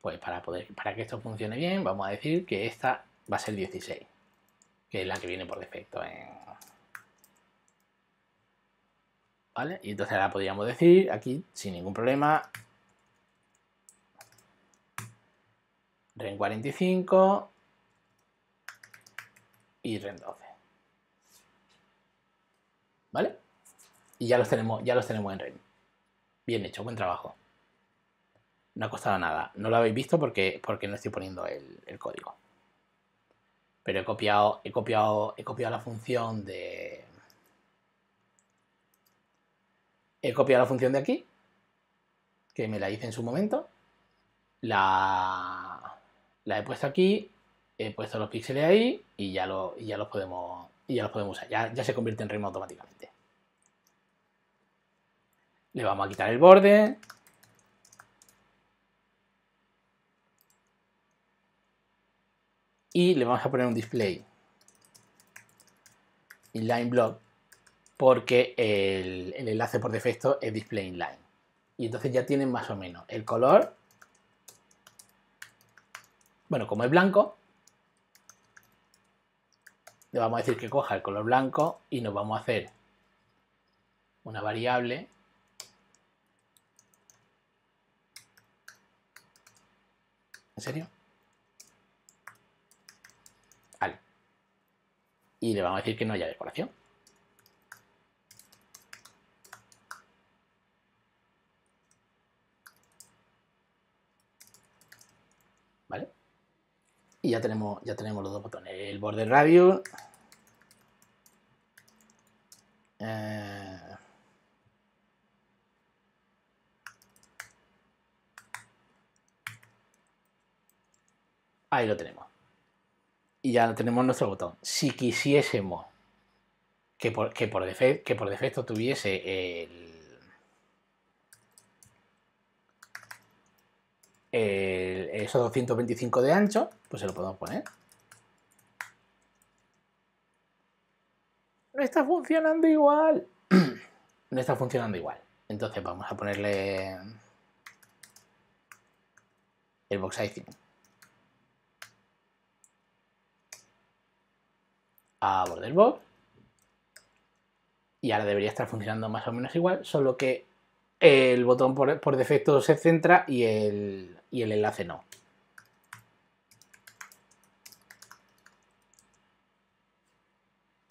A: Pues para, poder, para que esto funcione bien, vamos a decir que esta va a ser 16, que es la que viene por defecto en... ¿Vale? Y entonces ahora podríamos decir aquí, sin ningún problema, ren 45 y ren 12. ¿Vale? Y ya los tenemos, ya los tenemos en ren. Bien hecho, buen trabajo. No ha costado nada. No lo habéis visto porque, porque no estoy poniendo el, el código. Pero he copiado, he copiado, he copiado la función de. He copiado la función de aquí, que me la hice en su momento. La la he puesto aquí, he puesto los píxeles ahí y ya, los podemos ya podemos usar. Ya, se convierte en ritmo automáticamente. Le vamos a quitar el borde. Y le vamos a poner un display. Inline block. Porque el, el enlace por defecto es display inline. Y entonces ya tienen más o menos el color bueno, como es blanco, le vamos a decir que coja el color blanco y nos vamos a hacer una variable ¿En serio? Vale. Y le vamos a decir que no haya decoración. Y ya tenemos, ya tenemos los dos botones. El border radio. Eh, ahí lo tenemos. Y ya tenemos nuestro botón. Si quisiésemos que por, defecto, que por defecto tuviese el el, esos 225 de ancho, pues se lo podemos poner. No está funcionando igual. no está funcionando igual. Entonces vamos a ponerle el box sizing. A border box. Y ahora debería estar funcionando más o menos igual, solo que el botón por, defecto se centra y el, y el enlace no.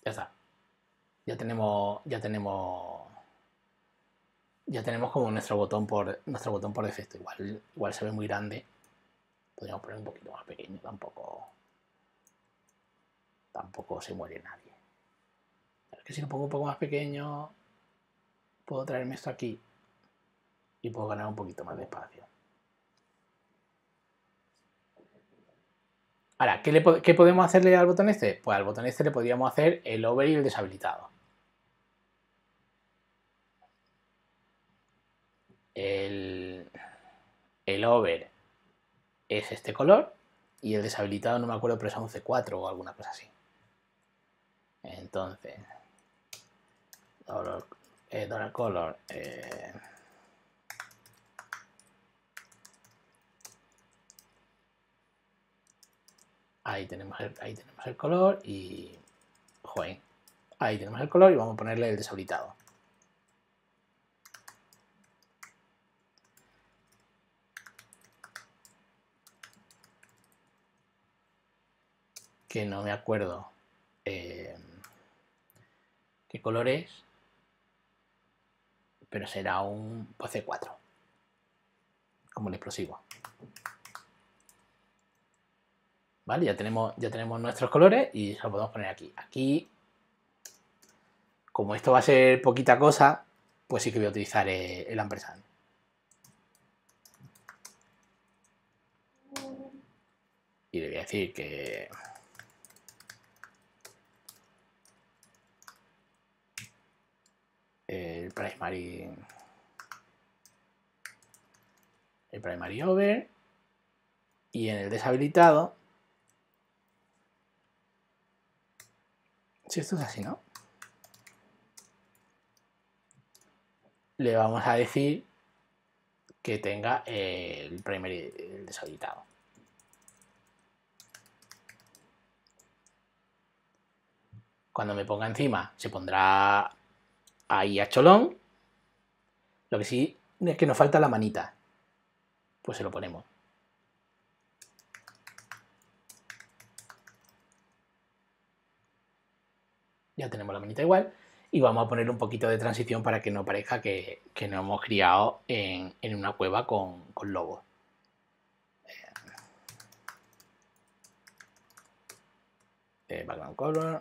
A: Ya está. Ya tenemos, ya tenemos, ya tenemos como nuestro botón por, nuestro botón por defecto. Igual, igual se ve muy grande. Podríamos poner un poquito más pequeño, tampoco, tampoco se muere nadie. Es que si lo pongo un poco más pequeño, puedo traerme esto aquí y puedo ganar un poquito más de espacio. Ahora, ¿qué, podemos hacerle al botón este? Pues al botón este le podríamos hacer el over y el deshabilitado. El, over es este color y el deshabilitado no me acuerdo, pero es C4 o alguna cosa así. Entonces, el eh, color, eh, Ahí tenemos el, ahí tenemos el color y... ahí tenemos el color y vamos a ponerle el deshabilitado. Que no me acuerdo eh, qué color es, pero será un C4, como el explosivo. Vale, ya tenemos, ya tenemos nuestros colores y los podemos poner aquí. Aquí, como esto va a ser poquita cosa, pues sí que voy a utilizar el ampersand. Y le voy a decir que... El primary... El primary over. Y en el deshabilitado Si esto es así, ¿no? Le vamos a decir que tenga el primer el deshabilitado. Cuando me ponga encima, se pondrá ahí a cholón. Lo que sí es que nos falta la manita. Pues se lo ponemos. ya tenemos la manita igual y vamos a poner un poquito de transición para que no parezca que, que nos hemos criado en, una cueva con, con lobos. Eh, eh, background color.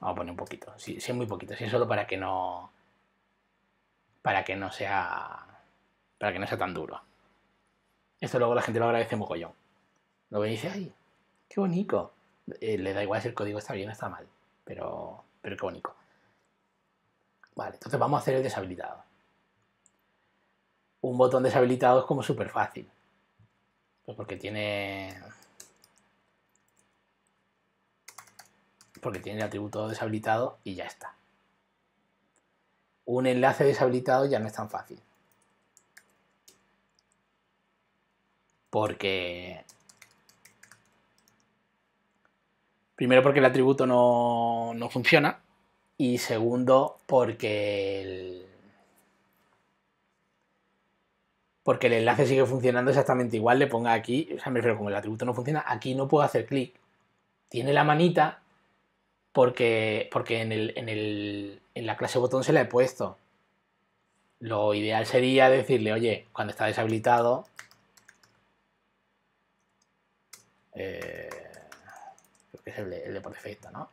A: Vamos a poner un poquito, si sí, muy poquito, si es solo para que no para que no sea para que no sea tan duro. Esto luego la gente lo agradece mogollón. Lo ve dice, ay, qué bonito. Eh, le da igual si el código está bien o está mal, pero, pero qué bonito. Vale, entonces vamos a hacer el deshabilitado. Un botón deshabilitado es como súper fácil, pues porque tiene... Porque tiene el atributo deshabilitado y ya está. Un enlace deshabilitado ya no es tan fácil. Porque Primero porque el atributo no, funciona y segundo porque el, porque el enlace sigue funcionando exactamente igual, le ponga aquí, o sea, me refiero, como el atributo no funciona, aquí no puedo hacer clic. Tiene la manita porque, porque en, en, el, en la clase botón se la he puesto. Lo ideal sería decirle, oye, cuando está deshabilitado, eh, el de, por defecto, ¿no?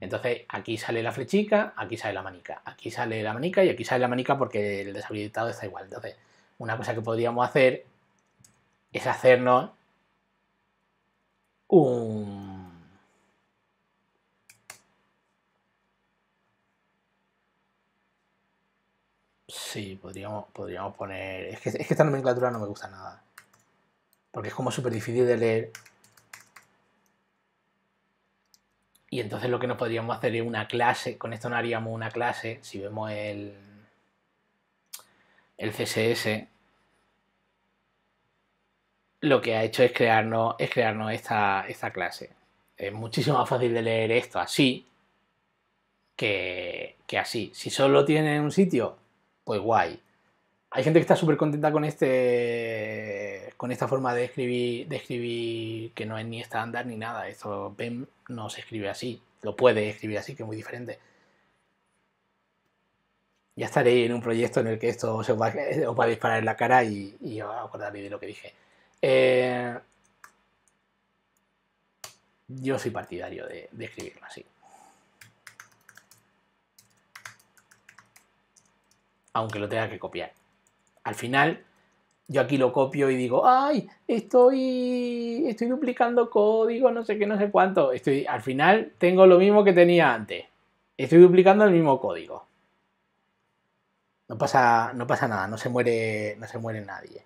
A: Entonces aquí sale la flechica, aquí sale la manica, aquí sale la manica y aquí sale la manica porque el deshabilitado está igual. Entonces, una cosa que podríamos hacer es hacernos un... Sí, podríamos, podríamos poner... Es que, es que esta nomenclatura no me gusta nada. Porque es como súper difícil de leer Y entonces lo que nos podríamos hacer es una clase, con esto no haríamos una clase, si vemos el, el CSS, lo que ha hecho es crearnos, es crearnos esta, esta clase. Es muchísimo más fácil de leer esto así que, así. Si solo tiene un sitio, pues guay. Hay gente que está súper contenta con este con esta forma de escribir, de escribir que no es ni estándar ni nada. Esto ven no se escribe así, lo puede escribir así, que es muy diferente. Ya estaré en un proyecto en el que esto eh, os va, a disparar en la cara y, os acordaré de lo que dije. Eh, yo soy partidario de escribirlo así. Aunque lo tenga que copiar. Al final, yo aquí lo copio y digo, ay, estoy, estoy duplicando código, no sé qué, no sé cuánto. Estoy, al final tengo lo mismo que tenía antes. Estoy duplicando el mismo código. No pasa, no pasa nada, no se muere, no se muere nadie.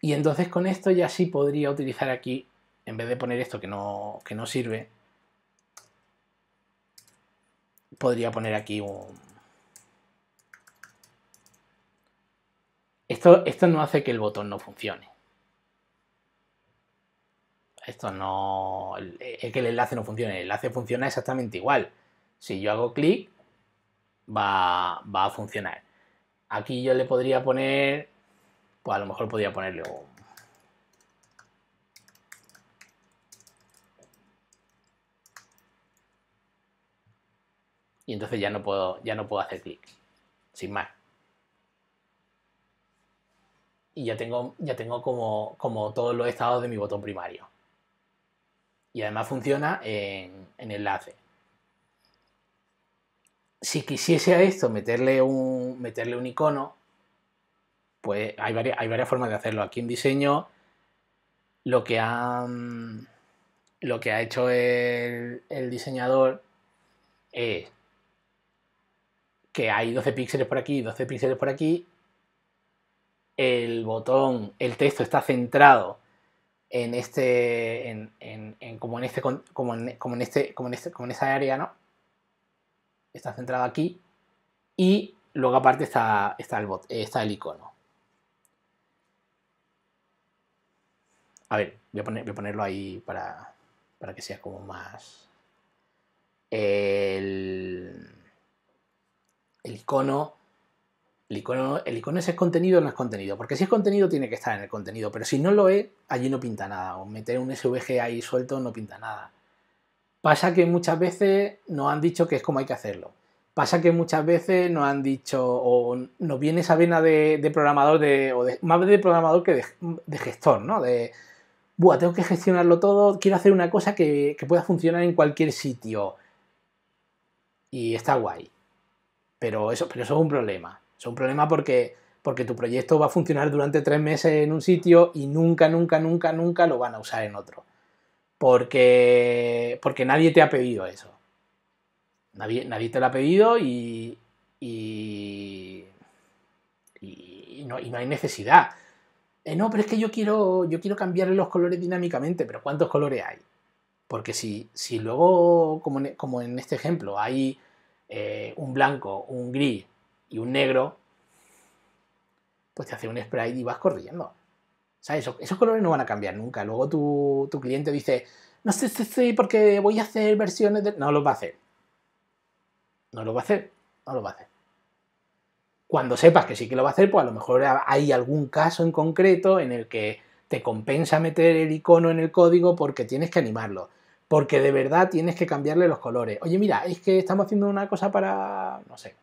A: Y entonces con esto ya sí podría utilizar aquí, en vez de poner esto que no, que no sirve, podría poner aquí un, Esto, no hace que el botón no funcione. Esto no. Es que el enlace no funcione. El enlace funciona exactamente igual. Si yo hago clic, va, a funcionar. Aquí yo le podría poner. Pues a lo mejor podría ponerle un y entonces ya no puedo, ya no puedo hacer clic, sin más y ya tengo, ya tengo como, todos los estados de mi botón primario. Y además funciona en, enlace. Si quisiese a esto meterle un, meterle un icono, pues hay varias, formas de hacerlo. Aquí en diseño lo que lo que ha hecho el, diseñador es que hay 12 píxeles por aquí, 12 píxeles por aquí el botón, el texto está centrado en este, en, como en este, como en, como este, como en este, como en esa área, ¿no? Está centrado aquí y luego aparte está, el bot, está el icono. A ver, voy a, voy a ponerlo ahí para, para que sea como más el, el icono el icono, es contenido o no es contenido, porque si es contenido tiene que estar en el contenido, pero si no lo es, allí no pinta nada, o meter un SVG ahí suelto no pinta nada. Pasa que muchas veces nos han dicho que es como hay que hacerlo. Pasa que muchas veces nos han dicho, o nos viene esa vena de, programador, de, o más de programador que de, gestor, ¿no? De, Buah, tengo que gestionarlo todo, quiero hacer una cosa que, que pueda funcionar en cualquier sitio. Y está guay. Pero eso, pero eso es un problema. Es un problema porque, porque tu proyecto va a funcionar durante tres meses en un sitio y nunca, nunca, nunca, nunca lo van a usar en otro. Porque, porque nadie te ha pedido eso. Nadie, te lo ha pedido y, y, no, hay necesidad. Eh, no, pero es que yo quiero, yo quiero cambiarle los colores dinámicamente, pero ¿cuántos colores hay? Porque si, si luego, como en, este ejemplo, hay eh, un blanco, un gris, y un negro, pues te hace un sprite y vas corriendo. ¿Sabes? Esos, colores no van a cambiar nunca. Luego tu, cliente dice, no sé si porque voy a hacer versiones de... No lo va a hacer. No lo va a hacer. No lo va a hacer. Cuando sepas que sí que lo va a hacer, pues a lo mejor hay algún caso en concreto en el que te compensa meter el icono en el código porque tienes que animarlo porque de verdad tienes que cambiarle los colores. Oye, mira, es que estamos haciendo una cosa para, no sé,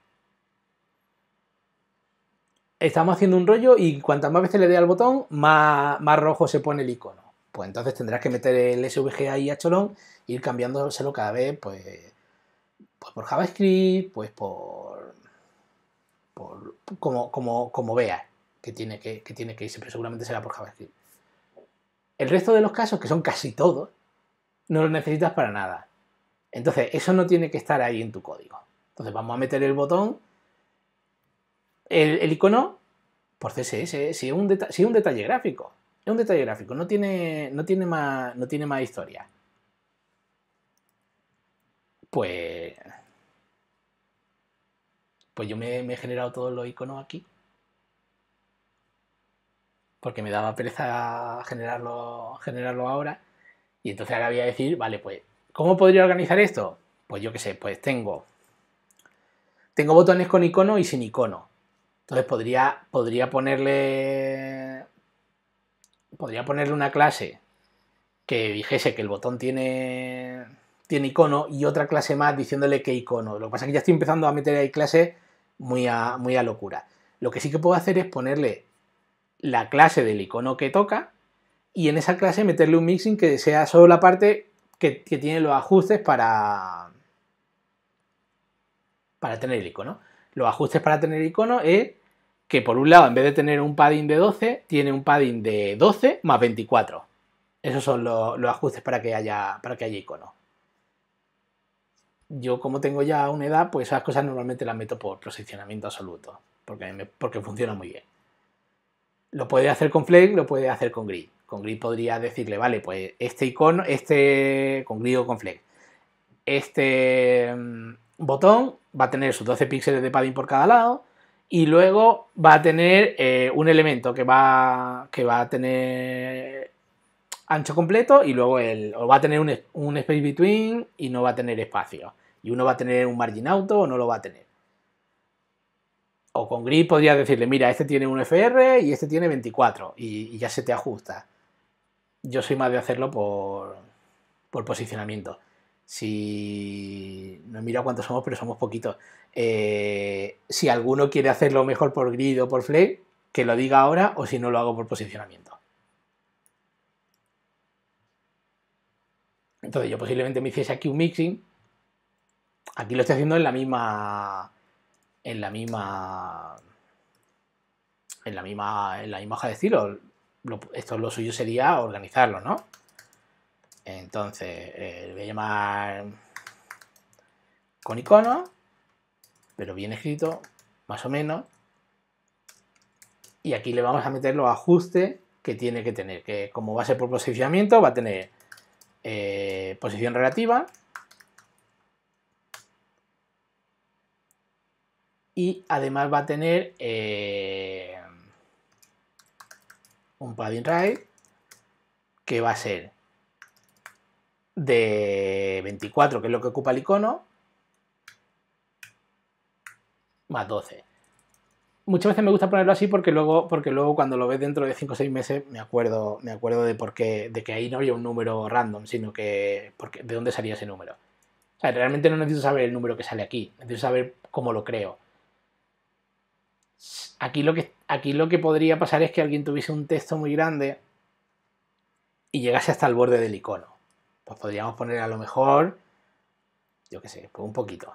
A: estamos haciendo un rollo y cuantas más veces le dé al botón, más, rojo se pone el icono. Pues entonces tendrás que meter el SVG ahí a cholón e ir cambiándoselo cada vez, pues, pues por JavaScript, pues por, como, como, veas que tiene que, que tiene que irse, pero seguramente será por JavaScript. El resto de los casos, que son casi todos, no lo necesitas para nada. Entonces, eso no tiene que estar ahí en tu código. Entonces, vamos a meter el botón el, icono por CSS, si es un, detalle gráfico. Es un detalle gráfico, no tiene, no tiene, más, no tiene más historia. Pues. Pues yo me, he generado todos los iconos aquí. Porque me daba pereza generarlo, ahora. Y entonces ahora voy a decir, vale, pues, ¿cómo podría organizar esto? Pues yo qué sé, pues tengo. Tengo botones con icono y sin icono. Entonces podría, podría ponerle. Podría ponerle una clase que dijese que el botón tiene. tiene icono y otra clase más diciéndole que icono. Lo que pasa es que ya estoy empezando a meter ahí clases muy a, muy a locura. Lo que sí que puedo hacer es ponerle la clase del icono que toca y en esa clase meterle un mixing que sea solo la parte que, tiene los ajustes para, para tener el icono. Los ajustes para tener icono es que por un lado, en vez de tener un padding de 12, tiene un padding de 12 más 24. Esos son los, ajustes para que haya, para que haya icono. Yo como tengo ya una edad, pues esas cosas normalmente las meto por posicionamiento absoluto, porque, porque funciona muy bien. Lo puede hacer con flex lo puede hacer con Grid. Con Grid podría decirle, vale, pues este icono, este con Grid o con flex este mm, botón va a tener sus 12 píxeles de padding por cada lado, y luego va a tener eh, un elemento que va, que va a tener ancho completo y luego va a tener un, space between y no va a tener espacio. Y uno va a tener un margin auto o no lo va a tener. O con grid podrías decirle, mira, este tiene un FR y este tiene 24 y, ya se te ajusta. Yo soy más de hacerlo por, por posicionamiento si no mira cuántos somos, pero somos poquitos. Eh, si alguno quiere hacerlo mejor por grid o por flex que lo diga ahora o si no lo hago por posicionamiento. Entonces yo posiblemente me hiciese aquí un mixing. Aquí lo estoy haciendo en la misma. En la misma. En la misma. En la misma hoja de estilo. esto lo suyo sería organizarlo, ¿no? Entonces, eh, le voy a llamar con icono, pero bien escrito, más o menos. Y aquí le vamos a meter los ajustes que tiene que tener, que como va a ser por posicionamiento, va a tener eh, posición relativa y además va a tener eh, un padding right que va a ser de 24, que es lo que ocupa el icono, más 12. Muchas veces me gusta ponerlo así porque luego, porque luego cuando lo ves dentro de 5 o 6 meses me acuerdo, me acuerdo de por qué, de que ahí no había un número random, sino que de dónde salía ese número. O sea, realmente no necesito saber el número que sale aquí, necesito saber cómo lo creo. Aquí lo que, aquí lo que podría pasar es que alguien tuviese un texto muy grande y llegase hasta el borde del icono pues podríamos poner a lo mejor, yo qué sé, pues un poquito.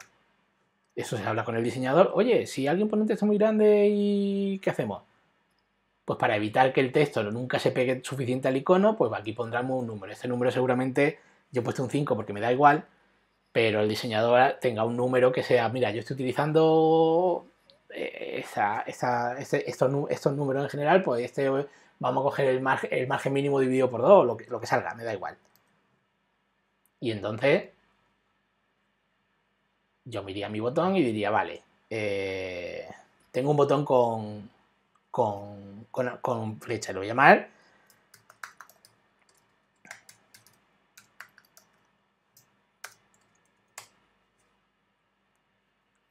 A: Eso se habla con el diseñador. Oye, si alguien pone un texto muy grande y ¿qué hacemos? Pues para evitar que el texto nunca se pegue suficiente al icono, pues aquí pondremos un número. Este número seguramente yo he puesto un 5 porque me da igual, pero el diseñador tenga un número que sea, mira, yo estoy utilizando eh, este, estos, números en general, pues este vamos a coger el margen, mínimo dividido por 2, lo que salga, me da igual. Y entonces yo miraría mi botón y diría, vale, eh, tengo un botón con, con, con, flecha, lo voy a llamar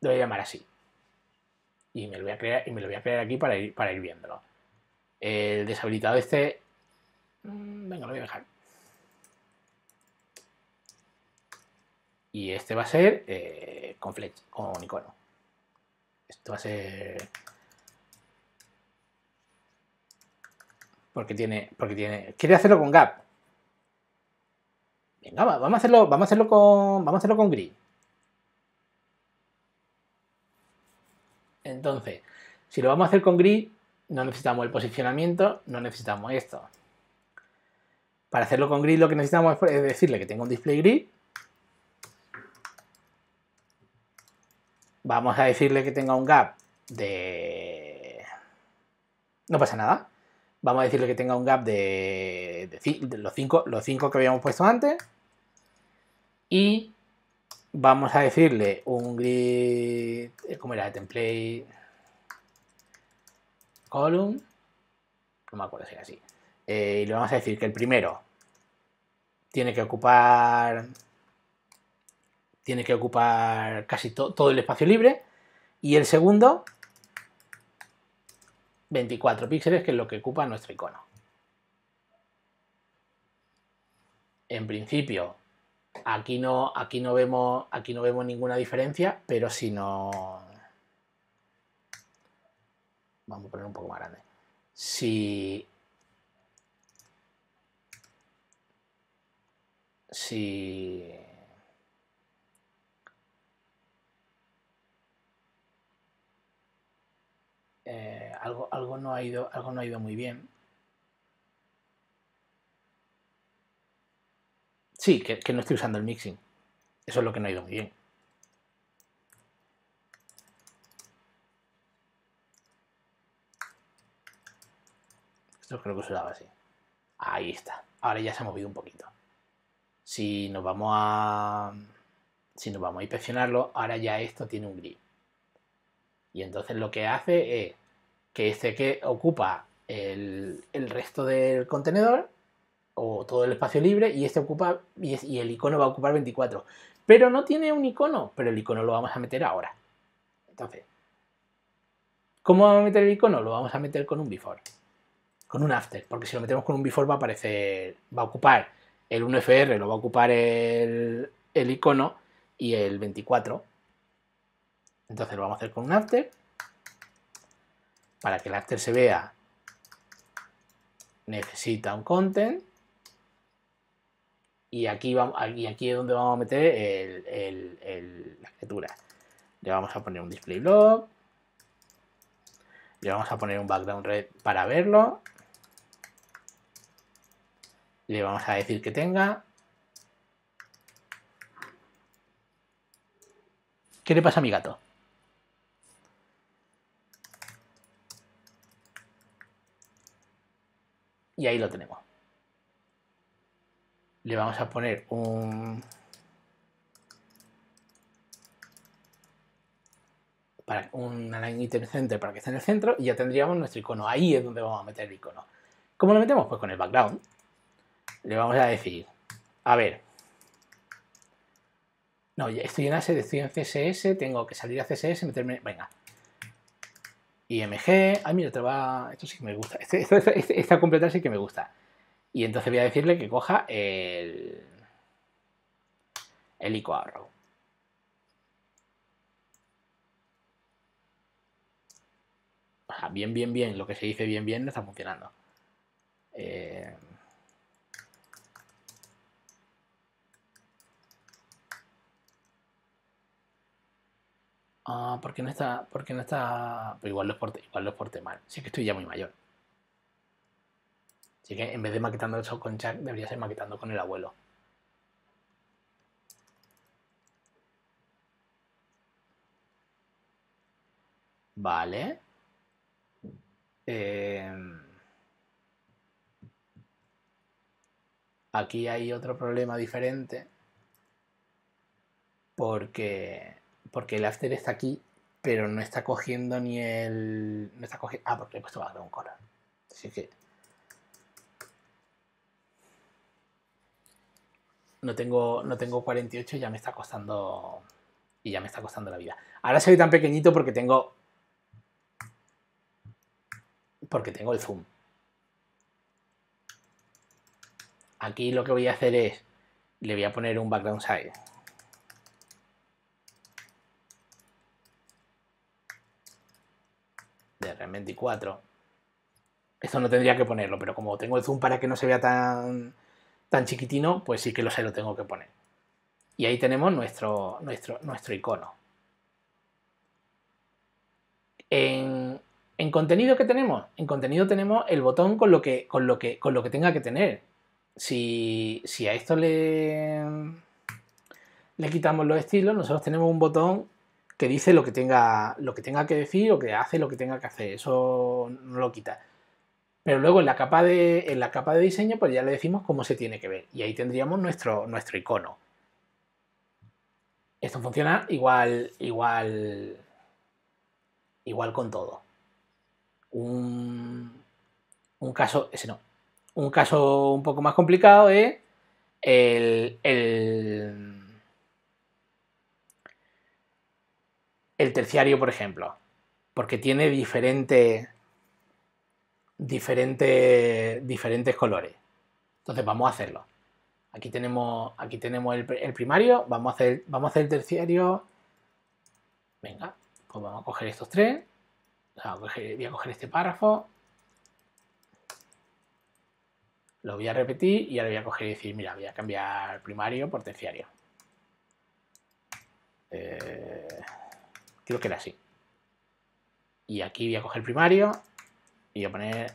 A: lo voy a llamar así. Y me lo voy a crear, y me lo voy a crear aquí para ir, para ir viéndolo. El deshabilitado este... Mm, venga, lo voy a dejar. Y este va a ser eh, con flecha, con icono. Esto va a ser... Porque tiene, porque tiene... Quiere hacerlo con gap. Venga, vamos a hacerlo, vamos a hacerlo con, vamos a hacerlo con grid. Entonces, si lo vamos a hacer con grid, no necesitamos el posicionamiento, no necesitamos esto. Para hacerlo con grid lo que necesitamos es decirle que tengo un display grid Vamos a decirle que tenga un gap de... No pasa nada. Vamos a decirle que tenga un gap de, los 5 los cinco que habíamos puesto antes. Y vamos a decirle un grid... Eh, ¿Cómo era? Template column. No me acuerdo si era así. Eh, y le vamos a decir que el primero tiene que ocupar tiene que ocupar casi todo el espacio libre. Y el segundo, 24 píxeles, que es lo que ocupa nuestro icono. En principio, aquí no, aquí no, vemos, aquí no vemos ninguna diferencia, pero si no... Vamos a poner un poco más grande. Si... Si Eh, algo, algo, no ha ido, algo no ha ido muy bien. Sí, que, no estoy usando el mixing. Eso es lo que no ha ido muy bien. Esto creo que se daba así. Ahí está. Ahora ya se ha movido un poquito. Si nos vamos a... Si nos vamos a inspeccionarlo, ahora ya esto tiene un grip y entonces lo que hace es que este que ocupa el, resto del contenedor o todo el espacio libre y este ocupa y, el icono va a ocupar 24. Pero no tiene un icono, pero el icono lo vamos a meter ahora. Entonces, ¿cómo vamos a meter el icono? Lo vamos a meter con un before, con un after, porque si lo metemos con un before va a aparecer, va a ocupar el 1FR, lo va a ocupar el icono y el 24 entonces lo vamos a hacer con un after. Para que el after se vea, necesita un content. Y aquí, vamos, aquí, aquí es donde vamos a meter la escritura Le vamos a poner un display block. Le vamos a poner un background red para verlo. Le vamos a decir que tenga. ¿Qué le pasa a mi gato? Y ahí lo tenemos. Le vamos a poner un... Para un Align Item Center para que esté en el centro y ya tendríamos nuestro icono. Ahí es donde vamos a meter el icono. ¿Cómo lo metemos? Pues con el background. Le vamos a decir, a ver, no, ya estoy en la estoy en CSS, tengo que salir a CSS, meterme, venga, IMG, ay mira, te va, esto sí que me gusta, este, este, este, esta, completa sí que me gusta. Y entonces voy a decirle que coja el, el bien, bien, bien, lo que se dice bien, bien no está funcionando. Eh, Ah, ¿por no está? porque no está? igual lo porte, igual lo porte mal. Sí que estoy ya muy mayor. Así que en vez de maquetando eso con Jack, debería ser maquetando con el abuelo. Vale. Em. Aquí hay otro problema diferente. Porque porque el after está aquí, pero no está cogiendo ni el... No está cogiendo... Ah, porque he puesto background color. Así que... No tengo, no tengo 48 ya me está costando... Y ya me está costando la vida. Ahora soy tan pequeñito porque tengo... Porque tengo el zoom. Aquí lo que voy a hacer es... Le voy a poner un background size. en 24. Esto no tendría que ponerlo, pero como tengo el zoom para que no se vea tan, tan chiquitino, pues sí que lo sé, lo tengo que poner. Y ahí tenemos nuestro, nuestro, nuestro icono. En, contenido que tenemos, en contenido tenemos el botón con lo que, con lo que, con lo que tenga que tener. Si, a esto le, le quitamos los estilos, nosotros tenemos un botón que dice lo que tenga, lo que tenga que decir o que hace lo que tenga que hacer. Eso no lo quita. Pero luego en la capa de, en la capa de diseño, pues ya le decimos cómo se tiene que ver. Y ahí tendríamos nuestro, nuestro icono. Esto funciona igual, igual, igual con todo. Un, un caso, ese no. Un caso un poco más complicado es el el terciario, por ejemplo, porque tiene diferentes diferente, diferentes colores. Entonces vamos a hacerlo. Aquí tenemos, aquí tenemos el, primario, vamos a, hacer, vamos a hacer el terciario. Venga, pues vamos a coger estos tres. voy a coger este párrafo. Lo voy a repetir y ahora voy a coger y decir, mira, voy a cambiar primario por terciario. Eh, Creo que era así. Y aquí voy a coger primario y voy a poner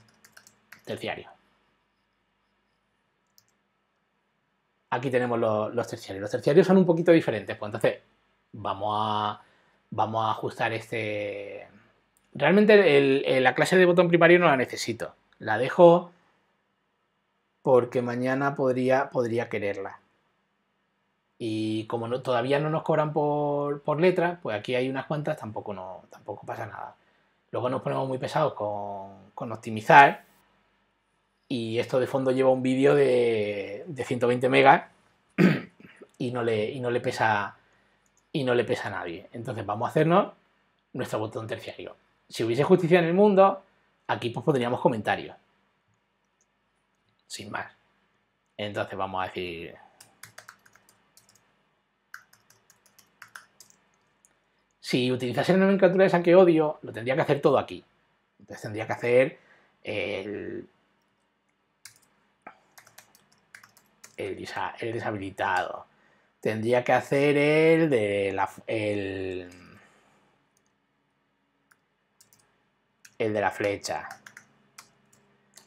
A: terciario. Aquí tenemos los, terciarios. Los terciarios son un poquito diferentes, pues entonces vamos a, vamos a ajustar este... Realmente la clase de botón primario no la necesito. La dejo porque mañana podría, podría quererla. Y como todavía no nos cobran por, por letra, pues aquí hay unas cuantas, tampoco, pasa nada. Luego nos ponemos muy pesados con, optimizar. Y esto de fondo lleva un vídeo de, 120 megas y no le, pesa y no le pesa a nadie. Entonces vamos a hacernos nuestro botón terciario. Si hubiese justicia en el mundo, aquí pues pondríamos comentarios. Sin más. Entonces vamos a decir si utilizase la nomenclatura de que odio, lo tendría que hacer todo aquí. Entonces tendría que hacer el, el, el deshabilitado. Tendría que hacer el de la, el, el de la flecha.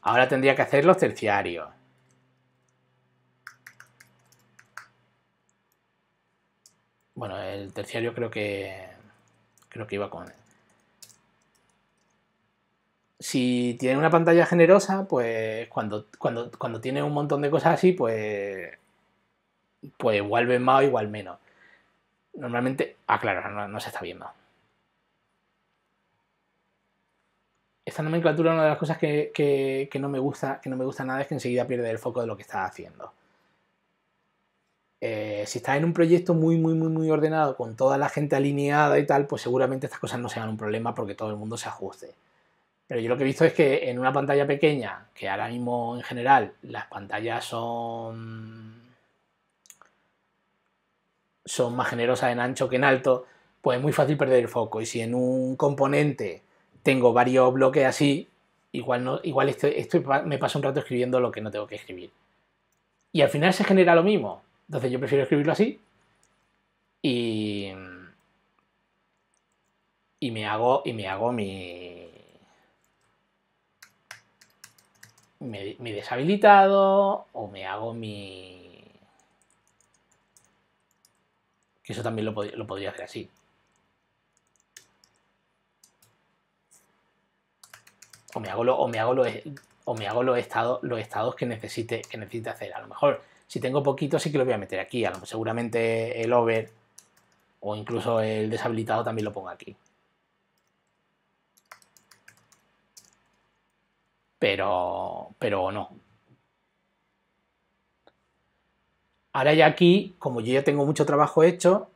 A: Ahora tendría que hacer los terciarios. Bueno, el terciario creo que creo que iba con él. Si tiene una pantalla generosa, pues cuando, cuando, tiene un montón de cosas así, pues, pues igual ve más o igual menos. Normalmente, ah, claro, no, se está viendo. esta nomenclatura, una de las cosas que, no me gusta, que no me gusta nada es que enseguida pierde el foco de lo que está haciendo. Eh, si estás en un proyecto muy, muy, muy, muy ordenado, con toda la gente alineada y tal, pues seguramente estas cosas no sean un problema porque todo el mundo se ajuste. Pero yo lo que he visto es que en una pantalla pequeña, que ahora mismo en general las pantallas son, son más generosas en ancho que en alto, pues es muy fácil perder el foco. Y si en un componente tengo varios bloques así, igual, no, igual me paso un rato escribiendo lo que no tengo que escribir. Y al final se genera lo mismo. Entonces yo prefiero escribirlo así y, y me hago, y me hago mi, mi, deshabilitado o me hago mi... que eso también lo, podría hacer así. O me hago, lo, o me hago lo, o me hago los estados, los estados que necesite, que necesite hacer. A lo mejor si tengo poquito, sí que lo voy a meter aquí. seguramente el over o incluso el deshabilitado también lo pongo aquí. Pero, pero no. Ahora ya aquí, como yo ya tengo mucho trabajo hecho,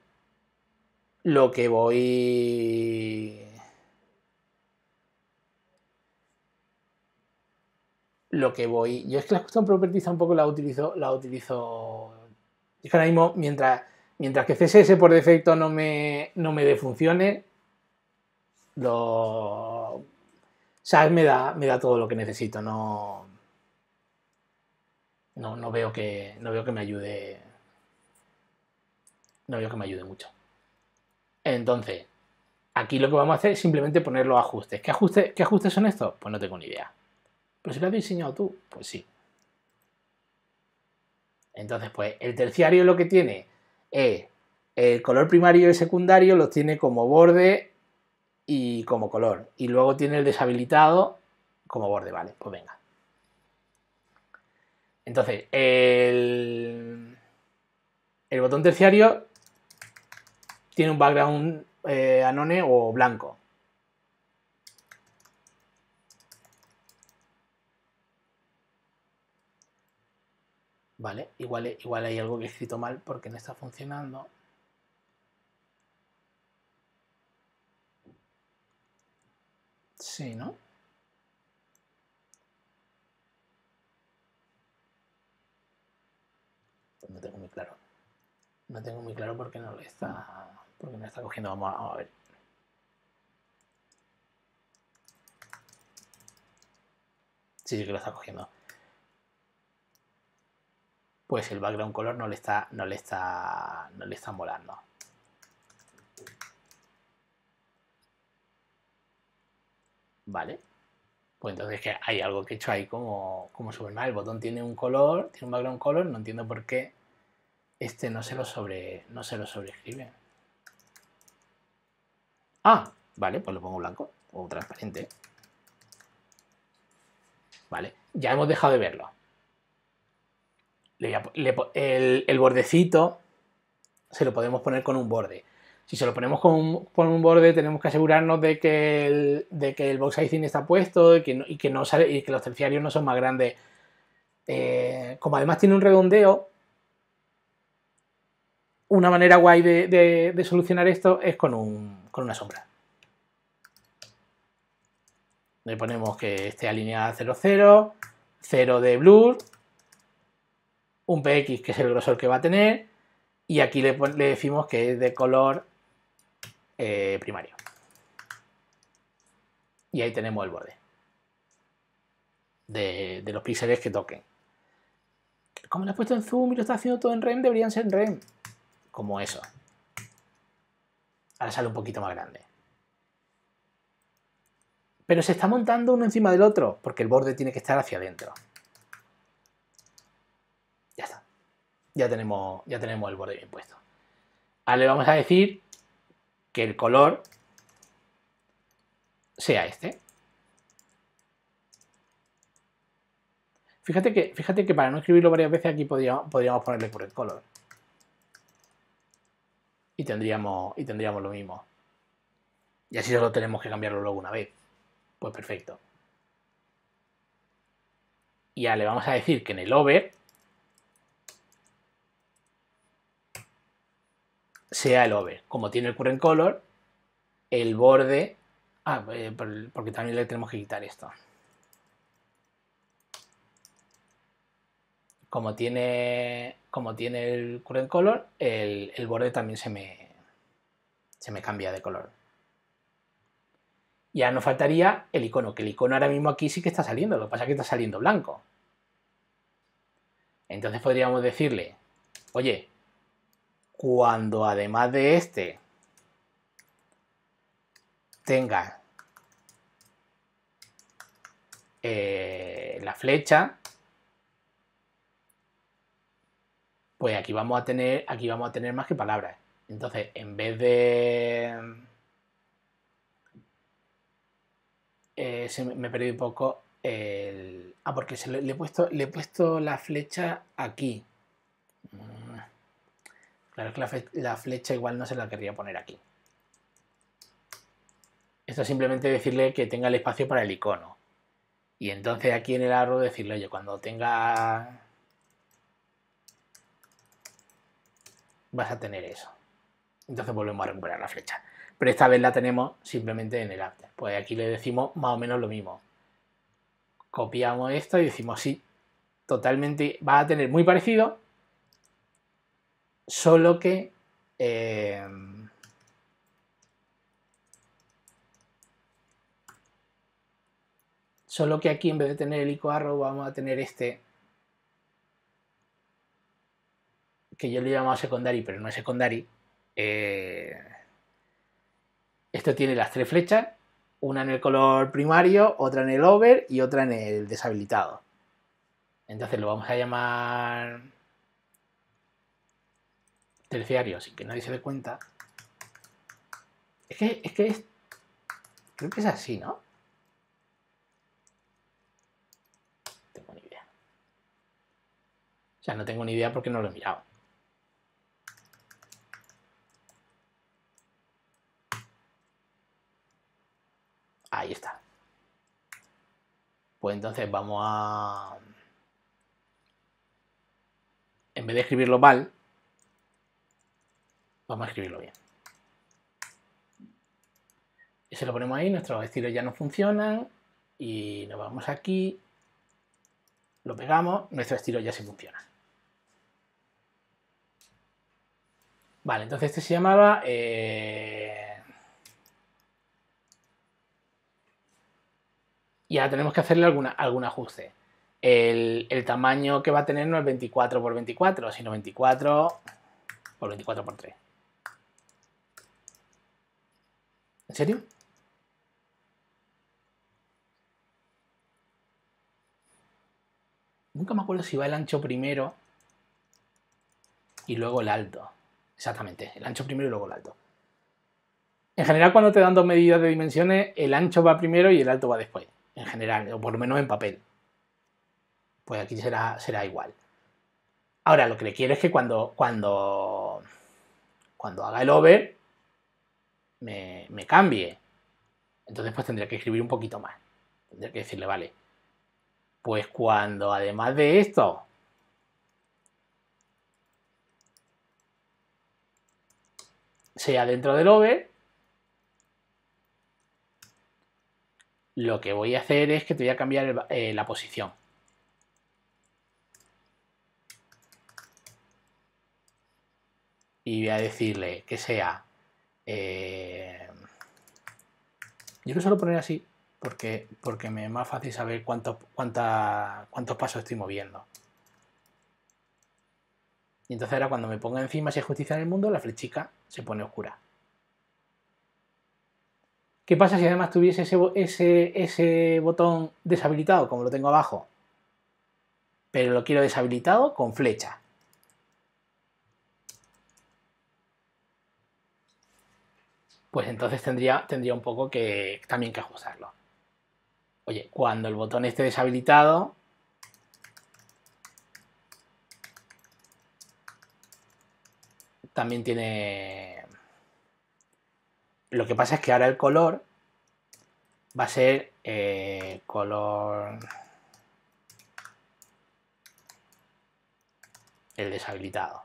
A: lo que voy lo que voy. Yo es que la custom properties tampoco la utilizo, la utilizo. Es que ahora mismo, mientras, mientras que CSS por defecto no me, no me defuncione lo. me da, me da todo lo que necesito, no. No, veo que. No veo que me ayude. No veo que me ayude mucho. Entonces, aquí lo que vamos a hacer es simplemente poner los ajustes. ¿Qué ajustes, qué ajustes son estos? Pues no tengo ni idea. Pero si lo has diseñado tú, pues sí. Entonces, pues el terciario lo que tiene es el color primario y el secundario los tiene como borde y como color. Y luego tiene el deshabilitado como borde, vale, pues venga. Entonces, el, botón terciario tiene un background eh, anone o blanco. ¿vale? Igual, igual hay algo que he escrito mal porque no está funcionando. Sí, ¿no? Pues no tengo muy claro. No tengo muy claro porque no le está, porque no está cogiendo. Vamos a, vamos a ver. Sí, sí que lo está cogiendo pues el background color no le está, no le está, no le está molando. ¿Vale? Pues entonces que hay algo que he hecho ahí como, como mal. El botón tiene un color, tiene un background color, no entiendo por qué este no se lo, sobre, no se lo sobreescribe. Ah, vale, pues lo pongo blanco o transparente. Vale, ya hemos dejado de verlo el, bordecito se lo podemos poner con un borde. Si se lo ponemos con, un borde, tenemos que asegurarnos de que el, de que el box está puesto y que, y que los terciarios no son más grandes. Eh, como además tiene un redondeo, una manera guay de, solucionar esto es con, un, una sombra. Le ponemos que esté alineada 0, 0, de blur, un PX, que es el grosor que va a tener, y aquí le, decimos que es de color eh, primario. Y ahí tenemos el borde de, los píxeles que toquen. Como lo he puesto en zoom y lo está haciendo todo en REM, deberían ser en REM. Como eso. Ahora sale un poquito más grande. Pero se está montando uno encima del otro, porque el borde tiene que estar hacia adentro. ya tenemos, ya tenemos el borde bien puesto. Ahora le vamos a decir que el color sea este. Fíjate que, fíjate que para no escribirlo varias veces aquí podríamos, podríamos ponerle por el color. Y tendríamos, y tendríamos lo mismo. Y así solo tenemos que cambiarlo luego una vez. Pues perfecto. Y ahora le vamos a decir que en el over sea el over, Como tiene el current color, el borde... Ah, eh, porque también le tenemos que quitar esto. Como tiene, como tiene el current color, el, borde también se me, se me cambia de color. Ya nos faltaría el icono, que el icono ahora mismo aquí sí que está saliendo, lo que pasa es que está saliendo blanco. Entonces podríamos decirle, oye, cuando además de este tenga eh, la flecha, pues aquí vamos a tener aquí vamos a tener más que palabras. Entonces, en vez de eh, me, he perdí un poco el ah porque le, he puesto le he puesto la flecha aquí. Claro que la, flecha igual no se la querría poner aquí. Esto es simplemente decirle que tenga el espacio para el icono. Y entonces aquí en el arro decirle, oye, cuando tenga... Vas a tener eso. Entonces volvemos a recuperar la flecha. Pero esta vez la tenemos simplemente en el app. Pues aquí le decimos más o menos lo mismo. Copiamos esto y decimos, sí, totalmente va a tener muy parecido, solo que em, solo que aquí en vez de tener el ico arrow vamos a tener este que yo le llamado secondary pero no es secondary eh, esto tiene las tres flechas una en el color primario, otra en el over y otra en el deshabilitado. Entonces lo vamos a llamar diario sin que nadie se dé cuenta. Es que, es que creo que es así, ¿no? No tengo ni idea. O sea, no tengo ni idea porque no lo he mirado. Ahí está. Pues entonces vamos a... En vez de escribirlo mal, Vamos a escribirlo bien. Y se lo ponemos ahí, nuestros estilos ya no funcionan. Y nos vamos aquí, lo pegamos, nuestro estilo ya sí funciona. Vale, entonces este se llamaba... Eh, y ahora tenemos que hacerle alguna, algún ajuste. El, tamaño que va a tener no es 24 x 24, sino 24 por 24 por 3. ¿En serio? Nunca me acuerdo si va el ancho primero y luego el alto. Exactamente, el ancho primero y luego el alto. En general, cuando te dan dos medidas de dimensiones, el ancho va primero y el alto va después. En general, o por lo menos en papel. Pues aquí será, será igual. Ahora, lo que le quiero es que cuando, cuando, cuando haga el over, me, cambie. Entonces pues tendría que escribir un poquito más. Tendría que decirle, vale, pues cuando además de esto sea dentro del over, lo que voy a hacer es que te voy a cambiar eh, la posición. Y voy a decirle que sea eh, yo lo suelo poner así porque, porque me es más fácil saber cuánto, cuánta, cuántos pasos estoy moviendo. Y entonces ahora cuando me ponga encima si hay justicia en el mundo, la flechica se pone oscura. ¿Qué pasa si además tuviese ese, ese, ese botón deshabilitado, como lo tengo abajo? Pero lo quiero deshabilitado con flecha. pues entonces tendría, tendría un poco que también que ajustarlo. Oye, cuando el botón esté deshabilitado, también tiene... Lo que pasa es que ahora el color va a ser eh, color... El deshabilitado.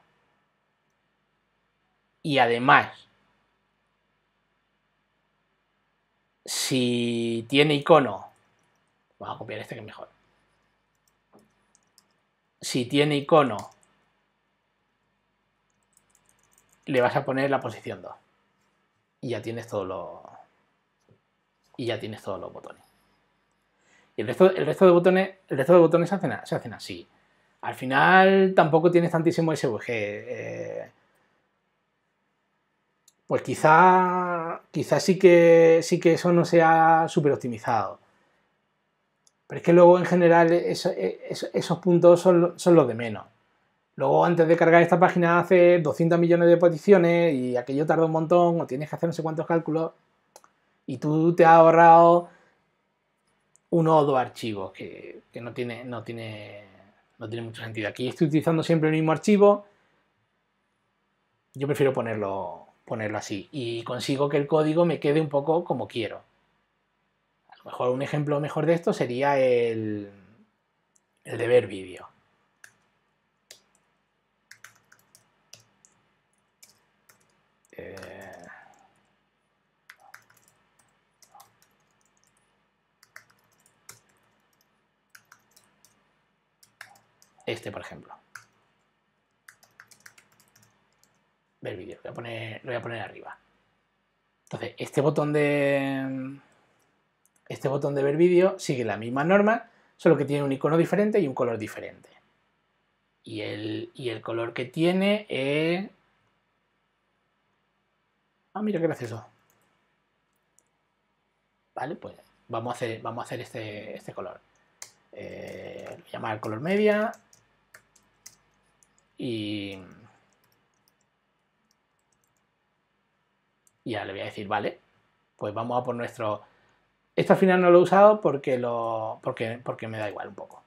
A: Y además, si tiene icono, vamos a copiar este que es mejor. Si tiene icono, le vas a poner la posición 2. Y ya tienes todos los. Y ya tienes todos los botones. Y el resto, el resto de botones, el resto de botones se hacen, así. Al final tampoco tienes tantísimo SVG. Eh, pues quizá quizás sí, que, sí que eso no sea súper optimizado. Pero es que luego en general e, esos puntos son, los de menos. Luego antes de cargar esta página hace 200 millones de peticiones y aquello tarda un montón o tienes que hacer no sé cuántos cálculos y tú te has ahorrado uno o dos archivos que, no, tiene, no, tiene, no tiene mucho sentido. Aquí estoy utilizando siempre el mismo archivo. Yo prefiero ponerlo ponerlo así, y consigo que el código me quede un poco como quiero. A lo mejor un ejemplo mejor de esto sería el, el de ver vídeo. Eh, este, por ejemplo. Ver vídeo, lo, voy a poner arriba. Entonces, este botón de. Este botón de ver vídeo sigue la misma norma solo que tiene un icono diferente y un color diferente. Y el, y el color que tiene es. Ah, mira qué gracioso. Vale, pues vamos a hacer, vamos a hacer este, este color. Eh, voy llamar color media. Y Y le voy a decir, vale, pues vamos a por nuestro... Esto al final no lo he usado porque, lo, porque, me da igual un poco.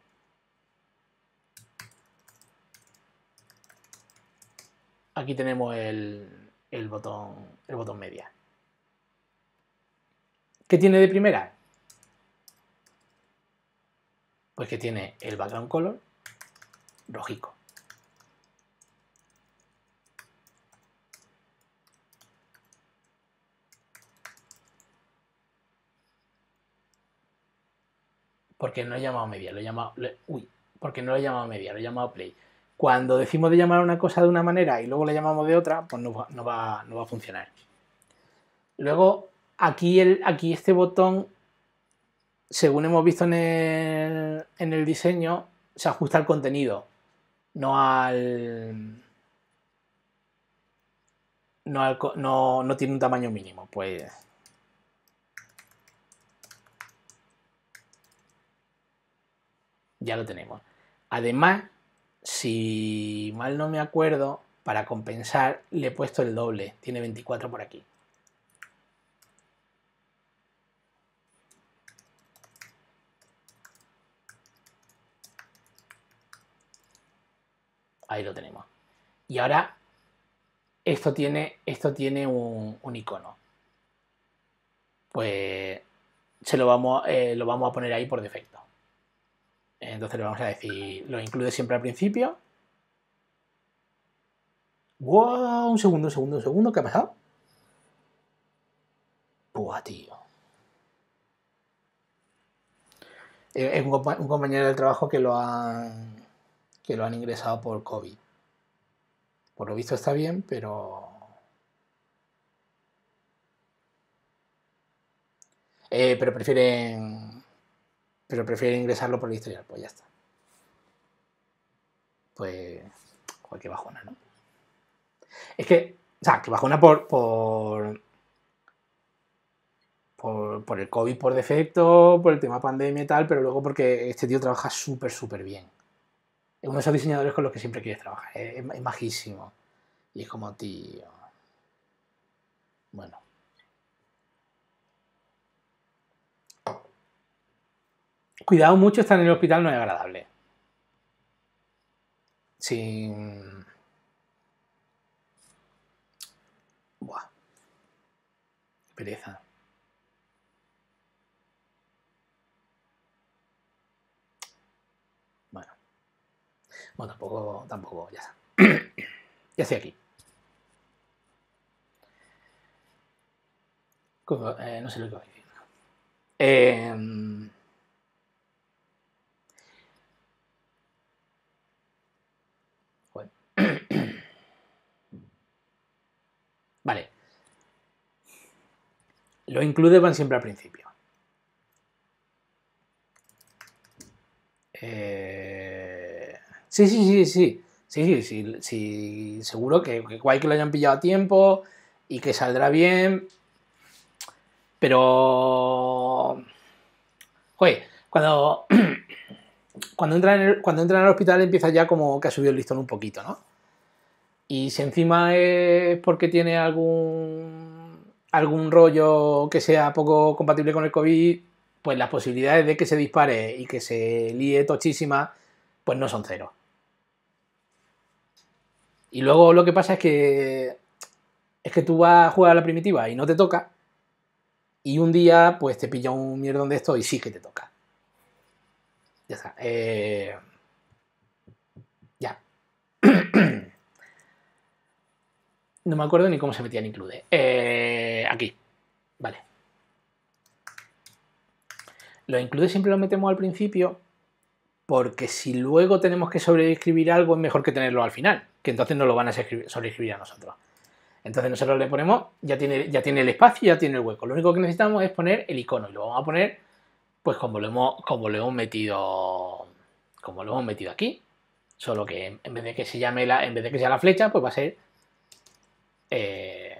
A: Aquí tenemos el, botón, el botón media. ¿Qué tiene de primera? Pues que tiene el background color lógico porque no he llamado media, lo he llamado. Uy, porque no lo media, lo he llamado play. Cuando decimos de llamar una cosa de una manera y luego la llamamos de otra, pues no va, a funcionar. Luego, aquí, el, aquí este botón, según hemos visto en el, diseño, se ajusta al contenido, no al. No, no tiene un tamaño mínimo. Pues ya lo tenemos. Además, si mal no me acuerdo, para compensar le he puesto el doble, tiene 24 por aquí. Ahí lo tenemos. Y ahora esto tiene, esto tiene un, icono. Pues se lo vamos, eh, lo vamos a poner ahí por defecto. Entonces le vamos a decir, lo incluye siempre al principio. ¡Wow! Un segundo, un segundo, un segundo, ¿qué ha pasado? Buah, tío. Eh, es un, compañero del trabajo que lo han que lo han ingresado por COVID. Por lo visto está bien, pero. Eh, pero prefieren pero prefiere ingresarlo por el historial, pues ya está. Pues, cualquier bajona, ¿no? Es que, o sea, que bajona por, por, por, el COVID por defecto, por el tema pandemia y tal, pero luego porque este tío trabaja súper, súper bien. Es uno de esos diseñadores con los que siempre quieres trabajar, es majísimo. Y es como, tío... Bueno. Cuidado mucho, estar en el hospital no es agradable. Sin. Buah. pereza. Bueno. Bueno, tampoco, tampoco, ya está. ya estoy aquí. Eh, no sé lo que voy a decir. Em, Lo incluye van siempre al principio. Eh, sí, sí, sí, sí. Sí, sí, sí, seguro que, que guay que lo hayan pillado a tiempo y que saldrá bien. Pero. Oye, cuando. Cuando entra, cuando entra en hospital empieza ya como que ha subido el listón un poquito, ¿no? Y si encima es porque tiene algún algún rollo que sea poco compatible con el COVID, pues las posibilidades de que se dispare y que se líe tochísima, pues no son cero. Y luego lo que pasa es que es que tú vas a jugar a la primitiva y no te toca, y un día pues te pilla un mierdón de esto y sí que te toca. Ya está. Eh, ya. No me acuerdo ni cómo se metía en Include. Eh, aquí. Vale. Lo include siempre lo metemos al principio porque si luego tenemos que sobreescribir algo es mejor que tenerlo al final, que entonces no lo van a sobreescribir a nosotros. Entonces nosotros le ponemos, ya tiene, ya tiene el espacio, ya tiene el hueco. Lo único que necesitamos es poner el icono y lo vamos a poner pues como lo hemos, como lo hemos metido como lo hemos metido aquí, solo que en vez de que se llame la, en vez de que sea la flecha, pues va a ser eh,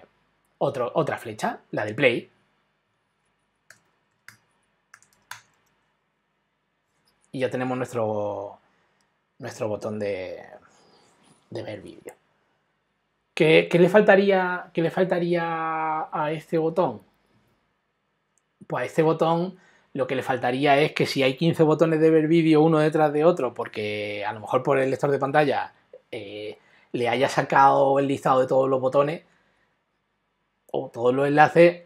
A: otra flecha, la del play. Y ya tenemos nuestro, nuestro botón de, ver vídeo. ¿Qué, le faltaría, le faltaría a este botón? Pues a este botón lo que le faltaría es que si hay 15 botones de ver vídeo uno detrás de otro, porque a lo mejor por el lector de pantalla eh, le haya sacado el listado de todos los botones o todos los enlaces,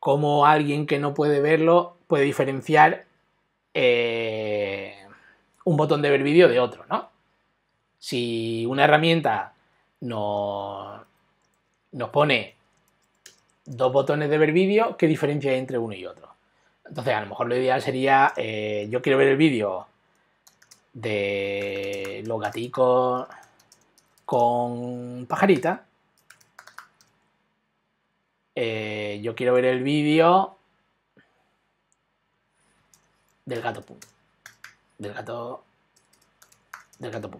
A: como alguien que no puede verlo puede diferenciar eh, un botón de ver vídeo de otro, ¿no? Si una herramienta nos, nos pone dos botones de ver vídeo, ¿qué diferencia hay entre uno y otro? Entonces, a lo mejor lo ideal sería, eh, yo quiero ver el vídeo de los gaticos con Pajarita. Eh, yo quiero ver el vídeo del gato Punk. Del gato. Del gato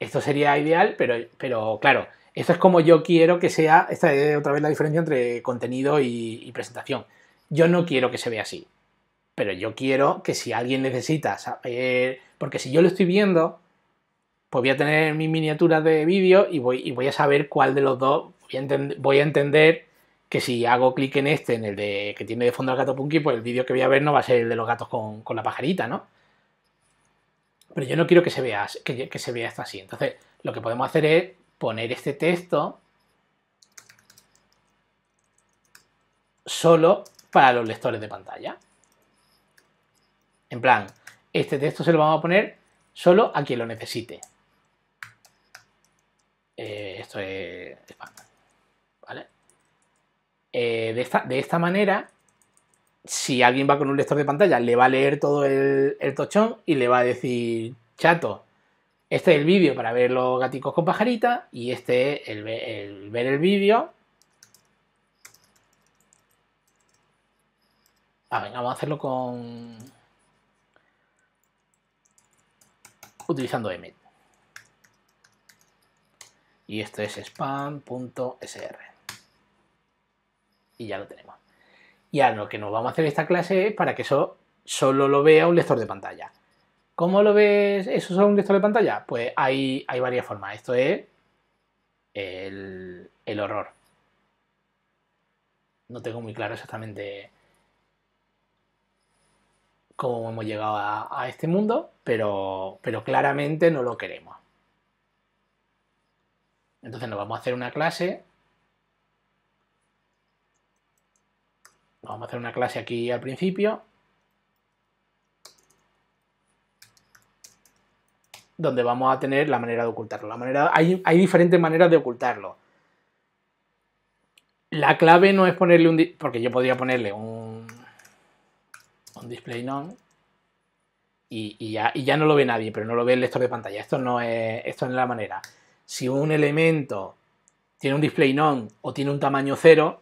A: Esto sería ideal, pero, pero claro, esto es como yo quiero que sea. Esta es otra vez la diferencia entre contenido y, y presentación. Yo no quiero que se vea así. Pero yo quiero que si alguien necesita saber. Porque si yo lo estoy viendo, pues voy a tener mi miniatura de vídeo y voy, voy a saber cuál de los dos voy a, entender que si hago clic en este, en el de que tiene de fondo el gato Punky, pues el vídeo que voy a ver no va a ser el de los gatos con, la pajarita, ¿no? Pero yo no quiero que se vea que, que se vea esto así. Entonces, lo que podemos hacer es poner este texto solo para los lectores de pantalla. En plan, este texto se lo vamos a poner solo a quien lo necesite. Eh, esto es eh, de, esta, manera, si alguien va con un lector de pantalla, le va a leer todo el, tochón y le va a decir, chato, este es el vídeo para ver los gaticos con pajarita y este es el, ver el vídeo. a venga, vamos a hacerlo con... Utilizando Emmet y esto es spam.sr. Y ya lo tenemos. Y ahora lo que nos vamos a hacer esta clase es para que eso solo lo vea un lector de pantalla. ¿Cómo lo ves eso solo un lector de pantalla? Pues hay, hay varias formas. Esto es el, horror. No tengo muy claro exactamente cómo hemos llegado a, a, este mundo, pero, pero claramente no lo queremos. Entonces nos vamos a hacer una clase. vamos a hacer una clase aquí al principio. Donde vamos a tener la manera de ocultarlo. La manera, hay, diferentes maneras de ocultarlo. La clave no es ponerle un... Porque yo podría ponerle un... Un display none. Y, ya, no lo ve nadie, pero no lo ve el lector de pantalla. Esto no es, esto no es la manera si un elemento tiene un display non o tiene un tamaño cero,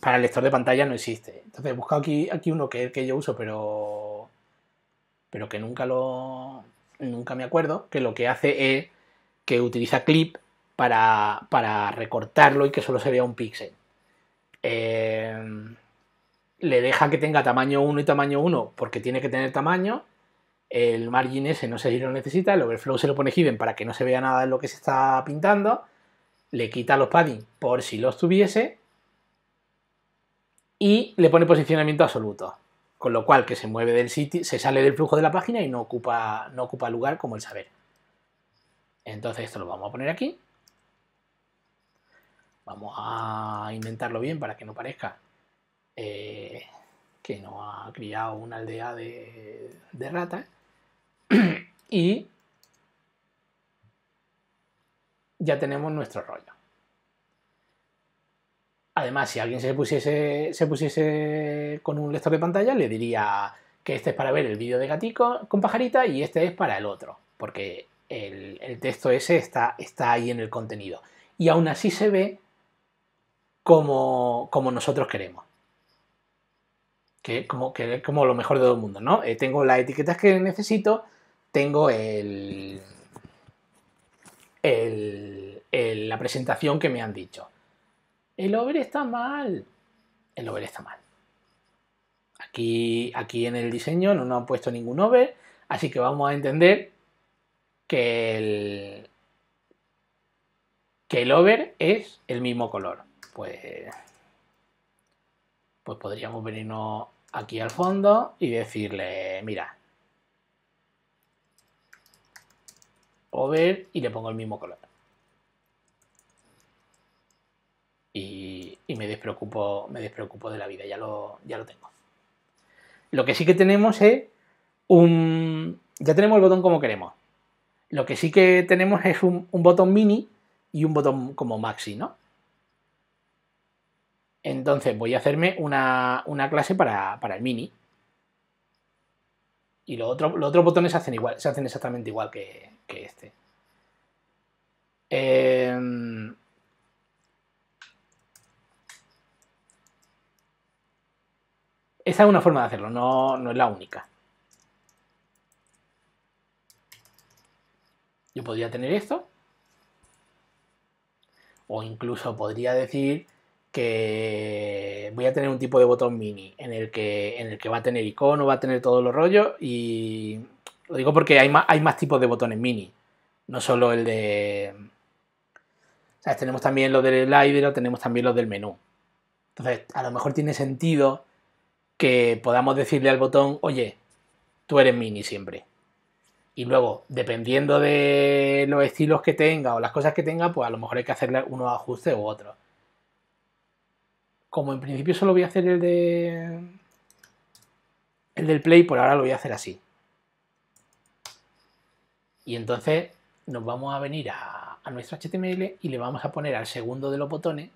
A: para el lector de pantalla no existe. Entonces he buscado aquí, aquí uno que que yo uso, pero, pero que nunca lo nunca me acuerdo, que lo que hace es que utiliza clip para, recortarlo y que solo se vea un píxel. Eh, le deja que tenga tamaño 1 y tamaño 1 porque tiene que tener tamaño el margin ese no se si lo necesita, el overflow se lo pone hidden para que no se vea nada de lo que se está pintando, le quita los padding por si los tuviese y le pone posicionamiento absoluto, con lo cual que se mueve del sitio, se sale del flujo de la página y no ocupa, no ocupa lugar como el saber. Entonces esto lo vamos a poner aquí. Vamos a inventarlo bien para que no parezca eh, que no ha criado una aldea de, de ratas. y ya tenemos nuestro rollo. Además, si alguien se pusiese, se pusiese con un lector de pantalla, le diría que este es para ver el vídeo de gatico con pajarita y este es para el otro, porque el, texto ese está, está ahí en el contenido. Y aún así se ve como, nosotros queremos. Que, como, como lo mejor de todo el mundo, ¿no? Eh, tengo las etiquetas que necesito, tengo el, la presentación que me han dicho. El over está mal. El over está mal. Aquí, aquí en el diseño no nos han puesto ningún over, así que vamos a entender que el, que el over es el mismo color. Pues, pues podríamos venirnos aquí al fondo y decirle, mira, over y le pongo el mismo color. Y, me, despreocupo, me despreocupo de la vida, ya lo, ya lo tengo. Lo que sí que tenemos es un... Ya tenemos el botón como queremos. Lo que sí que tenemos es un, botón mini y un botón como maxi, ¿no? Entonces voy a hacerme una, clase para, el mini. Y los otros botones hacen, igual, se hacen exactamente igual que, que este. Em, esa es una forma de hacerlo, no, no es la única. Yo podría tener esto. O incluso podría decir que voy a tener un tipo de botón mini en el que, en el que va a tener icono, va a tener todos los rollo y lo digo porque hay más, tipos de botones mini, no solo el de... Tenemos también los del slider o tenemos también los del menú. Entonces, a lo mejor tiene sentido que podamos decirle al botón, oye, tú eres mini siempre. Y luego, dependiendo de los estilos que tenga o las cosas que tenga, pues a lo mejor hay que hacerle unos ajustes u otros. Como en principio solo voy a hacer el de. El del play, por ahora lo voy a hacer así. Y entonces nos vamos a venir a, nuestro HTML y le vamos a poner al segundo de los botones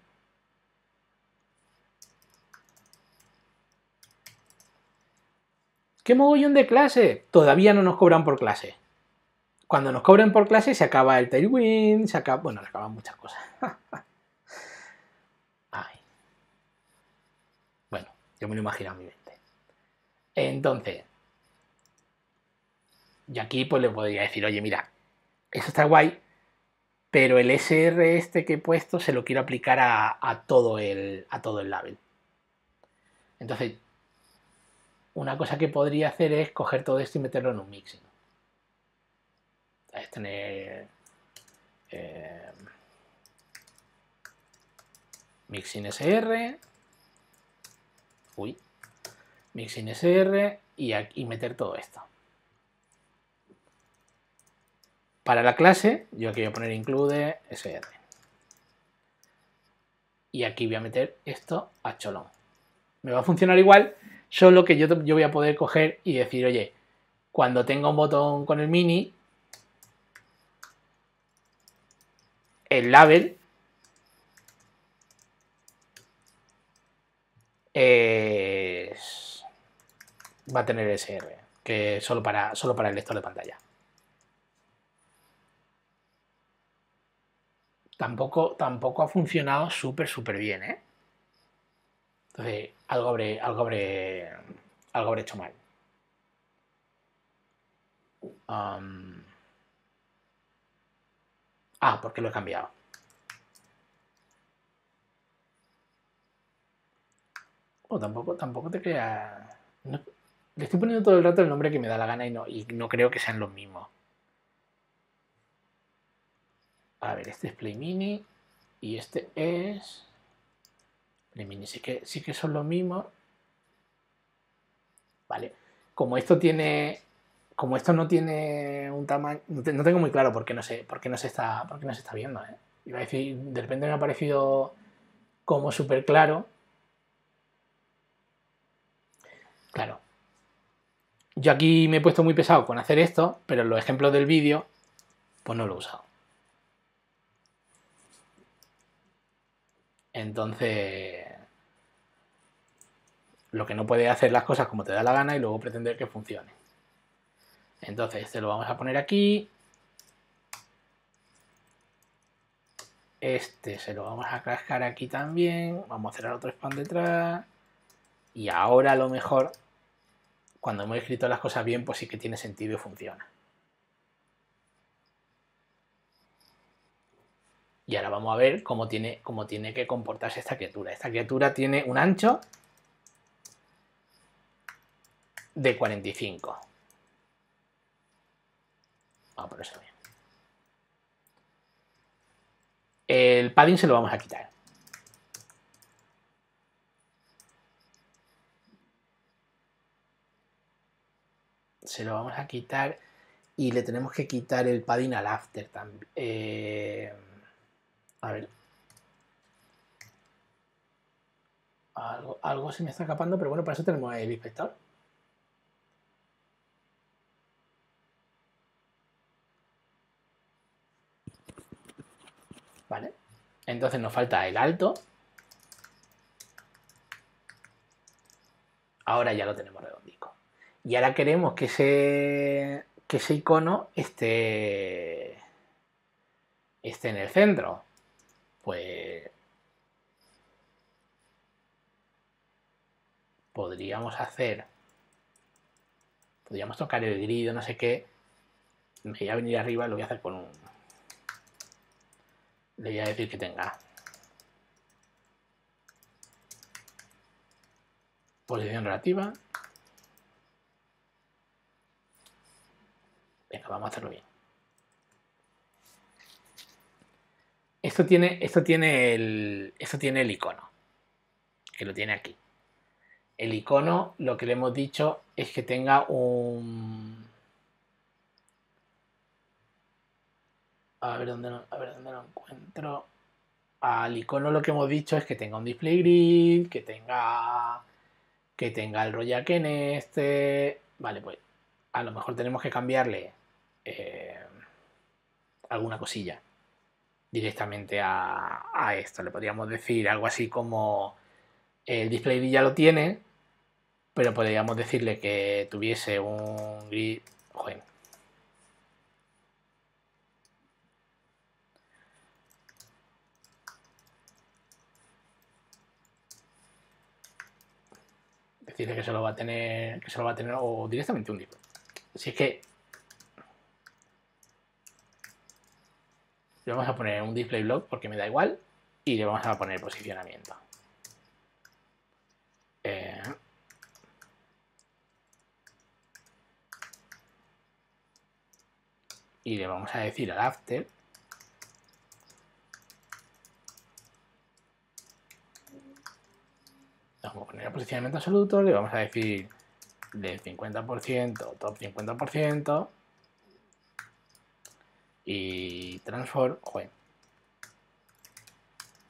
A: ¿Qué mogollón de clase? Todavía no nos cobran por clase. Cuando nos cobren por clase se acaba el Tailwind, se acaba... Bueno, se acaban muchas cosas. Bueno, yo me lo imagino a mi mente. Entonces, y aquí pues le podría decir, oye, mira, eso está guay, pero el SR este que he puesto se lo quiero aplicar a, todo, el, a todo el label. Entonces, una cosa que podría hacer es coger todo esto y meterlo en un mixing. Eh, mixing SR, uy, mixing SR y, y meter todo esto. Para la clase, yo aquí voy a poner include sr. Y aquí voy a meter esto a cholón. Me va a funcionar igual, solo que yo, yo voy a poder coger y decir, oye, cuando tenga un botón con el mini, el label es... va a tener SR, que es solo para, solo para el lector de pantalla. tampoco, tampoco ha funcionado súper, súper bien, ¿eh? Entonces, algo habré, algo algo hecho mal. Ah, porque lo he cambiado. O oh, tampoco, tampoco te creas... le estoy poniendo todo el rato el nombre que me da la gana y no, y no creo que sean los mismos. A ver, este es Play Mini y este es Play Mini. Sí que, sí que son lo mismo. Vale. Como esto tiene. Como esto no tiene un tamaño. No tengo muy claro por qué no se, por qué no se, está, por no se está viendo. ¿eh? Iba a decir, de repente me ha parecido como súper claro. Claro. Yo aquí me he puesto muy pesado con hacer esto, pero los ejemplos del vídeo, pues no lo he usado. Entonces, lo que no puede hacer las cosas como te da la gana y luego pretender que funcione. Entonces, este lo vamos a poner aquí. Este se lo vamos a cascar aquí también. Vamos a cerrar otro spam detrás. Y ahora a lo mejor, cuando hemos escrito las cosas bien, pues sí que tiene sentido y funciona. Y ahora vamos a ver cómo tiene, cómo tiene que comportarse esta criatura. Esta criatura tiene un ancho de 45. Vamos a eso bien. El padding se lo vamos a quitar. Se lo vamos a quitar y le tenemos que quitar el padding al after también. Eh... A ver. Algo, se me está escapando, pero bueno, para eso tenemos el inspector. Vale. Entonces nos falta el alto. Ahora ya lo tenemos redondico. Y ahora queremos que ese, que ese icono esté, esté en el centro pues podríamos hacer, podríamos tocar el grido, no sé qué, me voy a venir arriba, lo voy a hacer con un, le voy a decir que tenga posición relativa, venga, vamos a hacerlo bien. esto tiene, esto tiene el, esto tiene el icono, que lo tiene aquí. El icono, lo que le hemos dicho es que tenga un... A ver dónde, lo encuentro. Al icono lo que hemos dicho es que tenga un display grid, que tenga que tenga el que en este. Vale, pues a lo mejor tenemos que cambiarle eh, alguna cosilla directamente a, esto. Le podríamos decir algo así como el display ya lo tiene, pero podríamos decirle que tuviese un grid... Decirle que se lo va a tener, que se lo va a tener o directamente un display. Si es que le vamos a poner un display block porque me da igual y le vamos a poner posicionamiento. Eh, y le vamos a decir al after vamos a poner el posicionamiento absoluto, le vamos a decir del 50%, top 50%, y transform,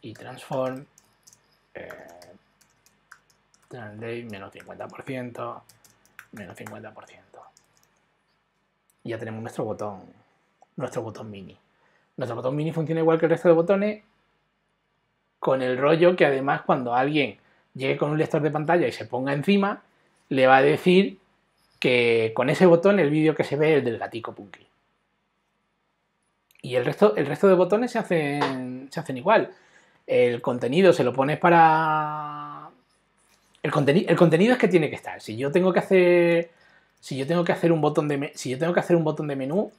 A: y transform, eh, menos 50%, menos 50%. ya tenemos nuestro botón, nuestro botón mini. Nuestro botón mini funciona igual que el resto de botones, con el rollo que además cuando alguien llegue con un lector de pantalla y se ponga encima, le va a decir que con ese botón el vídeo que se ve es el del gatico punky. Y el resto, el resto de botones se hacen, se hacen igual. El contenido se lo pones para... El, contenido el contenido es que tiene que estar. Si yo tengo que hacer... Si yo tengo que hacer un botón de, si yo tengo que hacer un botón de menú,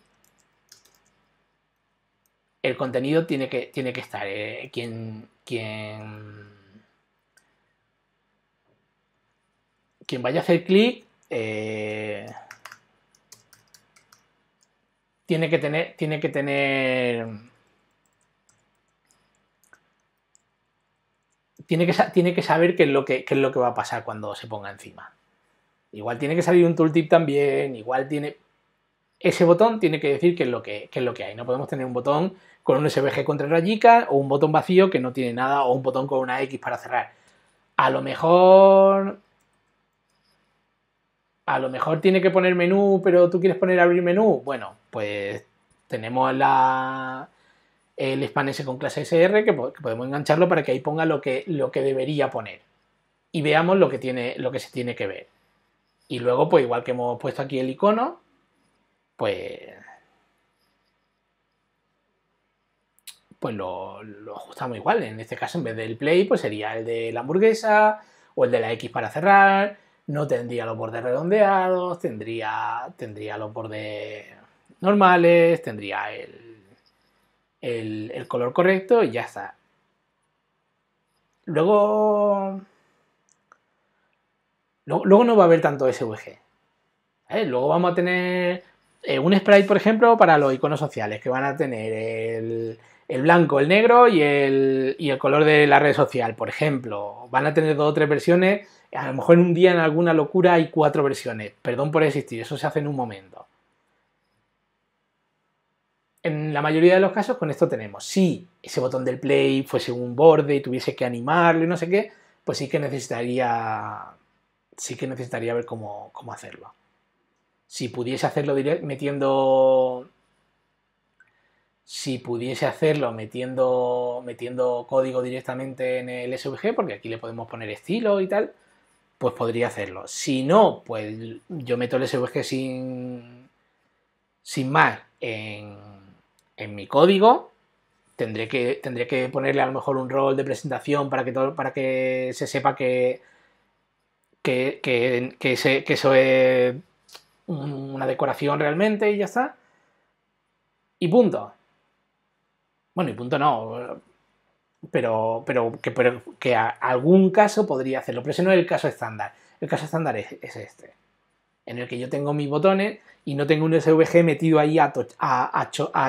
A: el contenido tiene que, tiene que estar. Eh, quien, quien, quien vaya a hacer clic, eh, tiene que tener, tiene que tener, tiene que, tiene que saber qué es, lo que, es lo que va a pasar cuando se ponga encima. Igual tiene que salir un tooltip también, igual tiene... Ese botón tiene que decir qué es lo que, qué es lo que hay. No podemos tener un botón con un SVG contra rayica o un botón vacío que no tiene nada o un botón con una X para cerrar. A lo mejor a lo mejor tiene que poner menú, pero tú quieres poner abrir menú. Bueno, pues tenemos la, el span S con clase SR que, podemos engancharlo para que ahí ponga lo que, lo que debería poner y veamos lo que, tiene, lo que se tiene que ver. Y luego, pues igual que hemos puesto aquí el icono, pues, pues lo, lo ajustamos igual. En este caso, en vez del play, pues sería el de la hamburguesa o el de la X para cerrar no tendría los bordes redondeados, tendría, tendría los bordes normales, tendría el, el, color correcto y ya está. Luego, luego, no va a haber tanto SVG. Luego vamos a tener eh, un sprite, por ejemplo, para los iconos sociales, que van a tener el, el blanco, el negro y el, y el, color de la red social, por ejemplo. Van a tener dos o tres versiones a lo mejor en un día en alguna locura hay cuatro versiones. Perdón por existir, eso se hace en un momento. En la mayoría de los casos con esto tenemos. Si ese botón del play fuese un borde y tuviese que animarlo y no sé qué, pues sí que necesitaría. Sí que necesitaría ver cómo, cómo hacerlo. Si pudiese hacerlo metiendo. Si pudiese hacerlo metiendo, metiendo código directamente en el SVG, porque aquí le podemos poner estilo y tal, pues podría hacerlo. Si no, pues yo meto el SVG sin, sin más en, mi código. Tendré que, tendré que ponerle a lo mejor un rol de presentación para que, para que se sepa que, que, que, que eso es una decoración realmente y ya está. Y punto. Bueno, y punto no pero, pero, que, algún caso podría hacerlo, pero ese no es el caso estándar. El caso estándar es, este, en el que yo tengo mis botones y no tengo un SVG metido ahí a,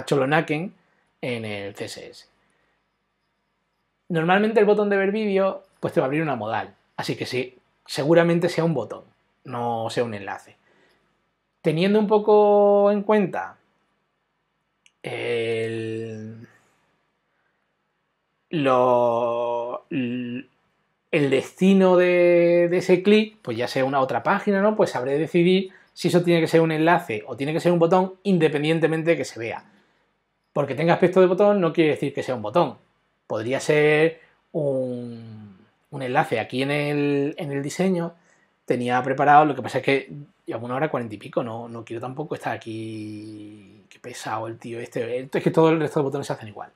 A: cholonaken en el CSS. Normalmente el botón de ver vídeo pues te va a abrir una modal, así que sí, seguramente sea un botón, no sea un enlace. Teniendo un poco en cuenta el, el destino de, ese clic, pues ya sea una otra página, ¿no? Pues sabré decidir si eso tiene que ser un enlace o tiene que ser un botón independientemente de que se vea. Porque tenga aspecto de botón no quiere decir que sea un botón. Podría ser un, enlace. Aquí en el, diseño tenía preparado, lo que pasa es que llevo una hora cuarenta y pico, no, no quiero tampoco estar aquí... que pesado el tío este. Es que todo el resto de botones se hacen igual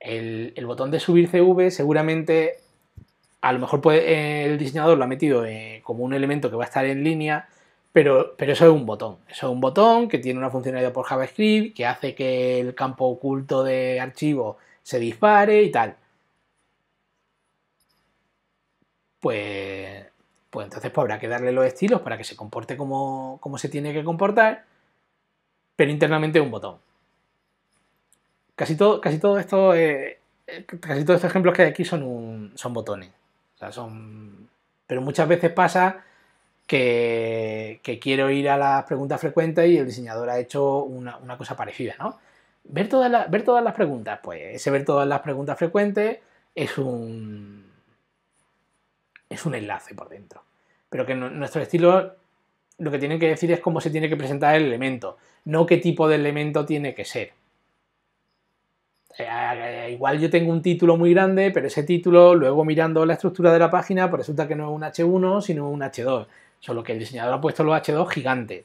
A: el, botón de subir CV seguramente a lo mejor el diseñador lo ha metido eh, como un elemento que va a estar en línea, pero, pero, eso es un botón. Eso es un botón que tiene una funcionalidad por JavaScript que hace que el campo oculto de archivo se dispare y tal. Pues, pues entonces pues habrá que darle los estilos para que se comporte como, como se tiene que comportar, pero internamente es un botón. Casi todo, casi todo esto, eh, casi todos estos ejemplos que hay aquí son, son botones. O sea, son... Pero muchas veces pasa que, quiero ir a las preguntas frecuentes y el diseñador ha hecho una, cosa parecida, ¿no? Ver todas, las preguntas, pues ese ver todas las preguntas frecuentes es un, enlace por dentro. Pero que nuestro estilo lo que tienen que decir es cómo se tiene que presentar el elemento, no qué tipo de elemento tiene que ser. Eh, igual yo tengo un título muy grande, pero ese título, luego mirando la estructura de la página, pues resulta que no es un H1, sino un H2. Solo que el diseñador ha puesto los H2 gigantes.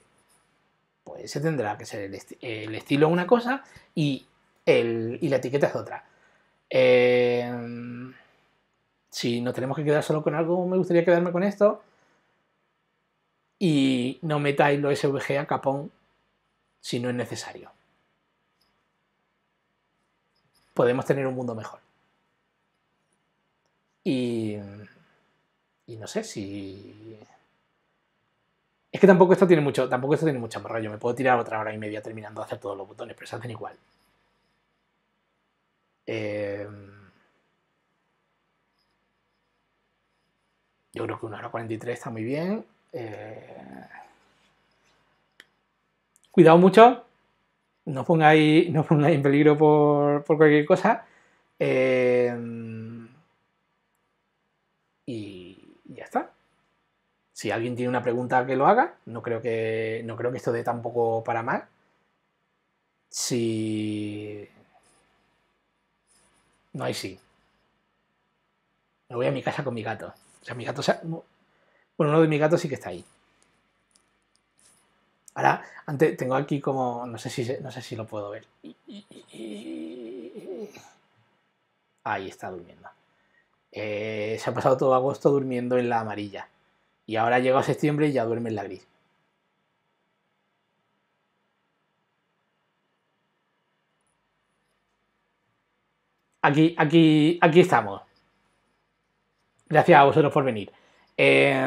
A: Pues ese tendrá que ser el, estilo una cosa y, la etiqueta es otra. Em, si nos tenemos que quedar solo con algo, me gustaría quedarme con esto. Y no metáis los SVG a capón si no es necesario podemos tener un mundo mejor. Y, y no sé si... Es que tampoco esto tiene mucho, tampoco esto tiene mucho rollo. Me puedo tirar otra hora y media terminando de hacer todos los botones, pero se hacen igual. Eh, yo creo que una hora 43 está muy bien. Eh, cuidado mucho no pongáis, no pongáis en peligro por, cualquier cosa. Eh, y ya está. Si alguien tiene una pregunta que lo haga, no creo que, no creo que esto dé tampoco para mal Si... No hay sí. Me voy a mi casa con mi gato. O sea, mi gato... Bueno, uno de mis gatos sí que está ahí. Ahora, antes tengo aquí como. No sé si, no sé si lo puedo ver. Ahí está durmiendo. Eh, se ha pasado todo agosto durmiendo en la amarilla. Y ahora llega a septiembre y ya duerme en la gris. Aquí, aquí, aquí estamos. Gracias a vosotros por venir. Eh,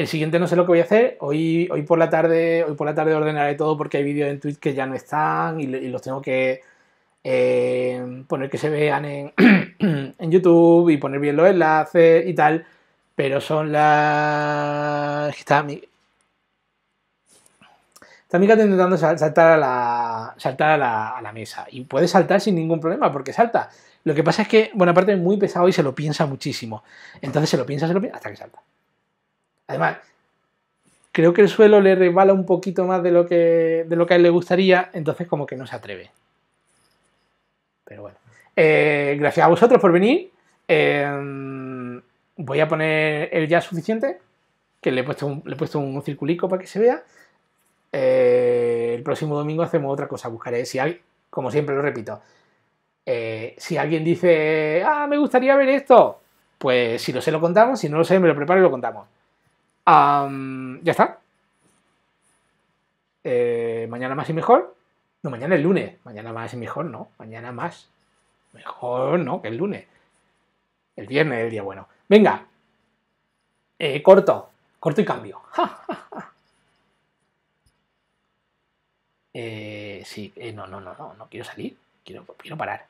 A: el siguiente no sé lo que voy a hacer. Hoy, hoy, por, la tarde, hoy por la tarde ordenaré todo porque hay vídeos en Twitch que ya no están y, los tengo que eh, poner que se vean en, YouTube y poner bien los enlaces y tal. Pero son las... Está mi... Está intentando saltar, a la, saltar a la, a la mesa. Y puede saltar sin ningún problema porque salta. Lo que pasa es que, bueno, aparte es muy pesado y se lo piensa muchísimo. Entonces se lo piensa, se lo piensa, hasta que salta. Además, creo que el suelo le resbala un poquito más de lo que, de lo que a él le gustaría, entonces como que no se atreve. Pero bueno. Eh, gracias a vosotros por venir. Eh, voy a poner el ya suficiente, que le he puesto un, le he puesto un circulico para que se vea. Eh, el próximo domingo hacemos otra cosa, buscaré si hay, como siempre lo repito. si alguien dice, ah, me gustaría ver esto, pues si lo sé lo contamos, si no lo sé me lo preparo y lo contamos ya está. Eh, mañana más y mejor. No, mañana es lunes. Mañana más y mejor, no. Mañana más. Mejor no, que el lunes. El viernes es el día bueno. Venga. Eh, corto. Corto y cambio. Eh, sí, no, no, no, no. No quiero salir. Quiero, quiero parar.